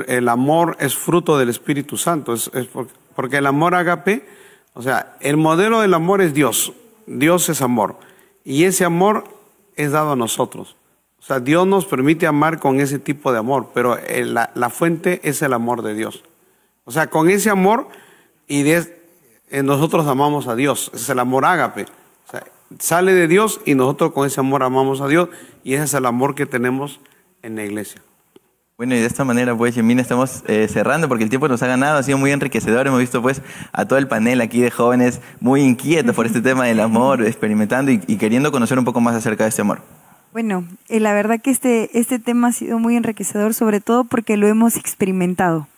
el amor es fruto del Espíritu Santo, porque, porque el amor ágape o sea, el modelo del amor es Dios. Dios es amor. Y ese amor es dado a nosotros. O sea, Dios nos permite amar con ese tipo de amor, pero eh, la, fuente es el amor de Dios. O sea, con ese amor y eh, nosotros amamos a Dios. es el amor ágape. O sea, sale de Dios y nosotros con ese amor amamos a Dios y ese es el amor que tenemos en la iglesia. Bueno, y de esta manera, pues, Yemina, estamos eh, cerrando porque el tiempo nos ha ganado, ha sido muy enriquecedor. Hemos visto, pues, a todo el panel aquí de jóvenes muy inquietos por este tema del amor, experimentando y, queriendo conocer un poco más acerca de este amor. Bueno, eh, la verdad que este, este tema ha sido muy enriquecedor, sobre todo porque lo hemos experimentado.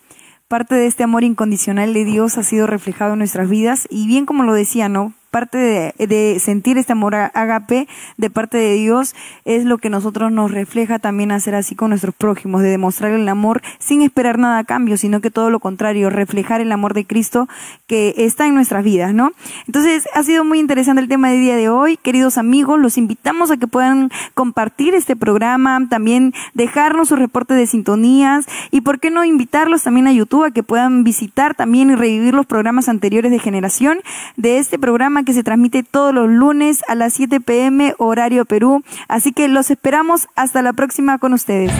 Parte de este amor incondicional de Dios ha sido reflejado en nuestras vidas y bien como lo decía, ¿no? parte de, sentir este amor agape de parte de Dios es lo que nosotros nos refleja también hacer así con nuestros prójimos, de demostrar el amor sin esperar nada a cambio, sino que todo lo contrario, reflejar el amor de Cristo que está en nuestras vidas, ¿no? Entonces, ha sido muy interesante el tema de día de hoy, queridos amigos, los invitamos a que puedan compartir este programa, también dejarnos su reporte de sintonías y por qué no invitarlos también a YouTube a que puedan visitar también y revivir los programas anteriores de generación de este programa que se transmite todos los lunes a las 7 pm horario Perú. Así que los esperamos hasta la próxima con ustedes.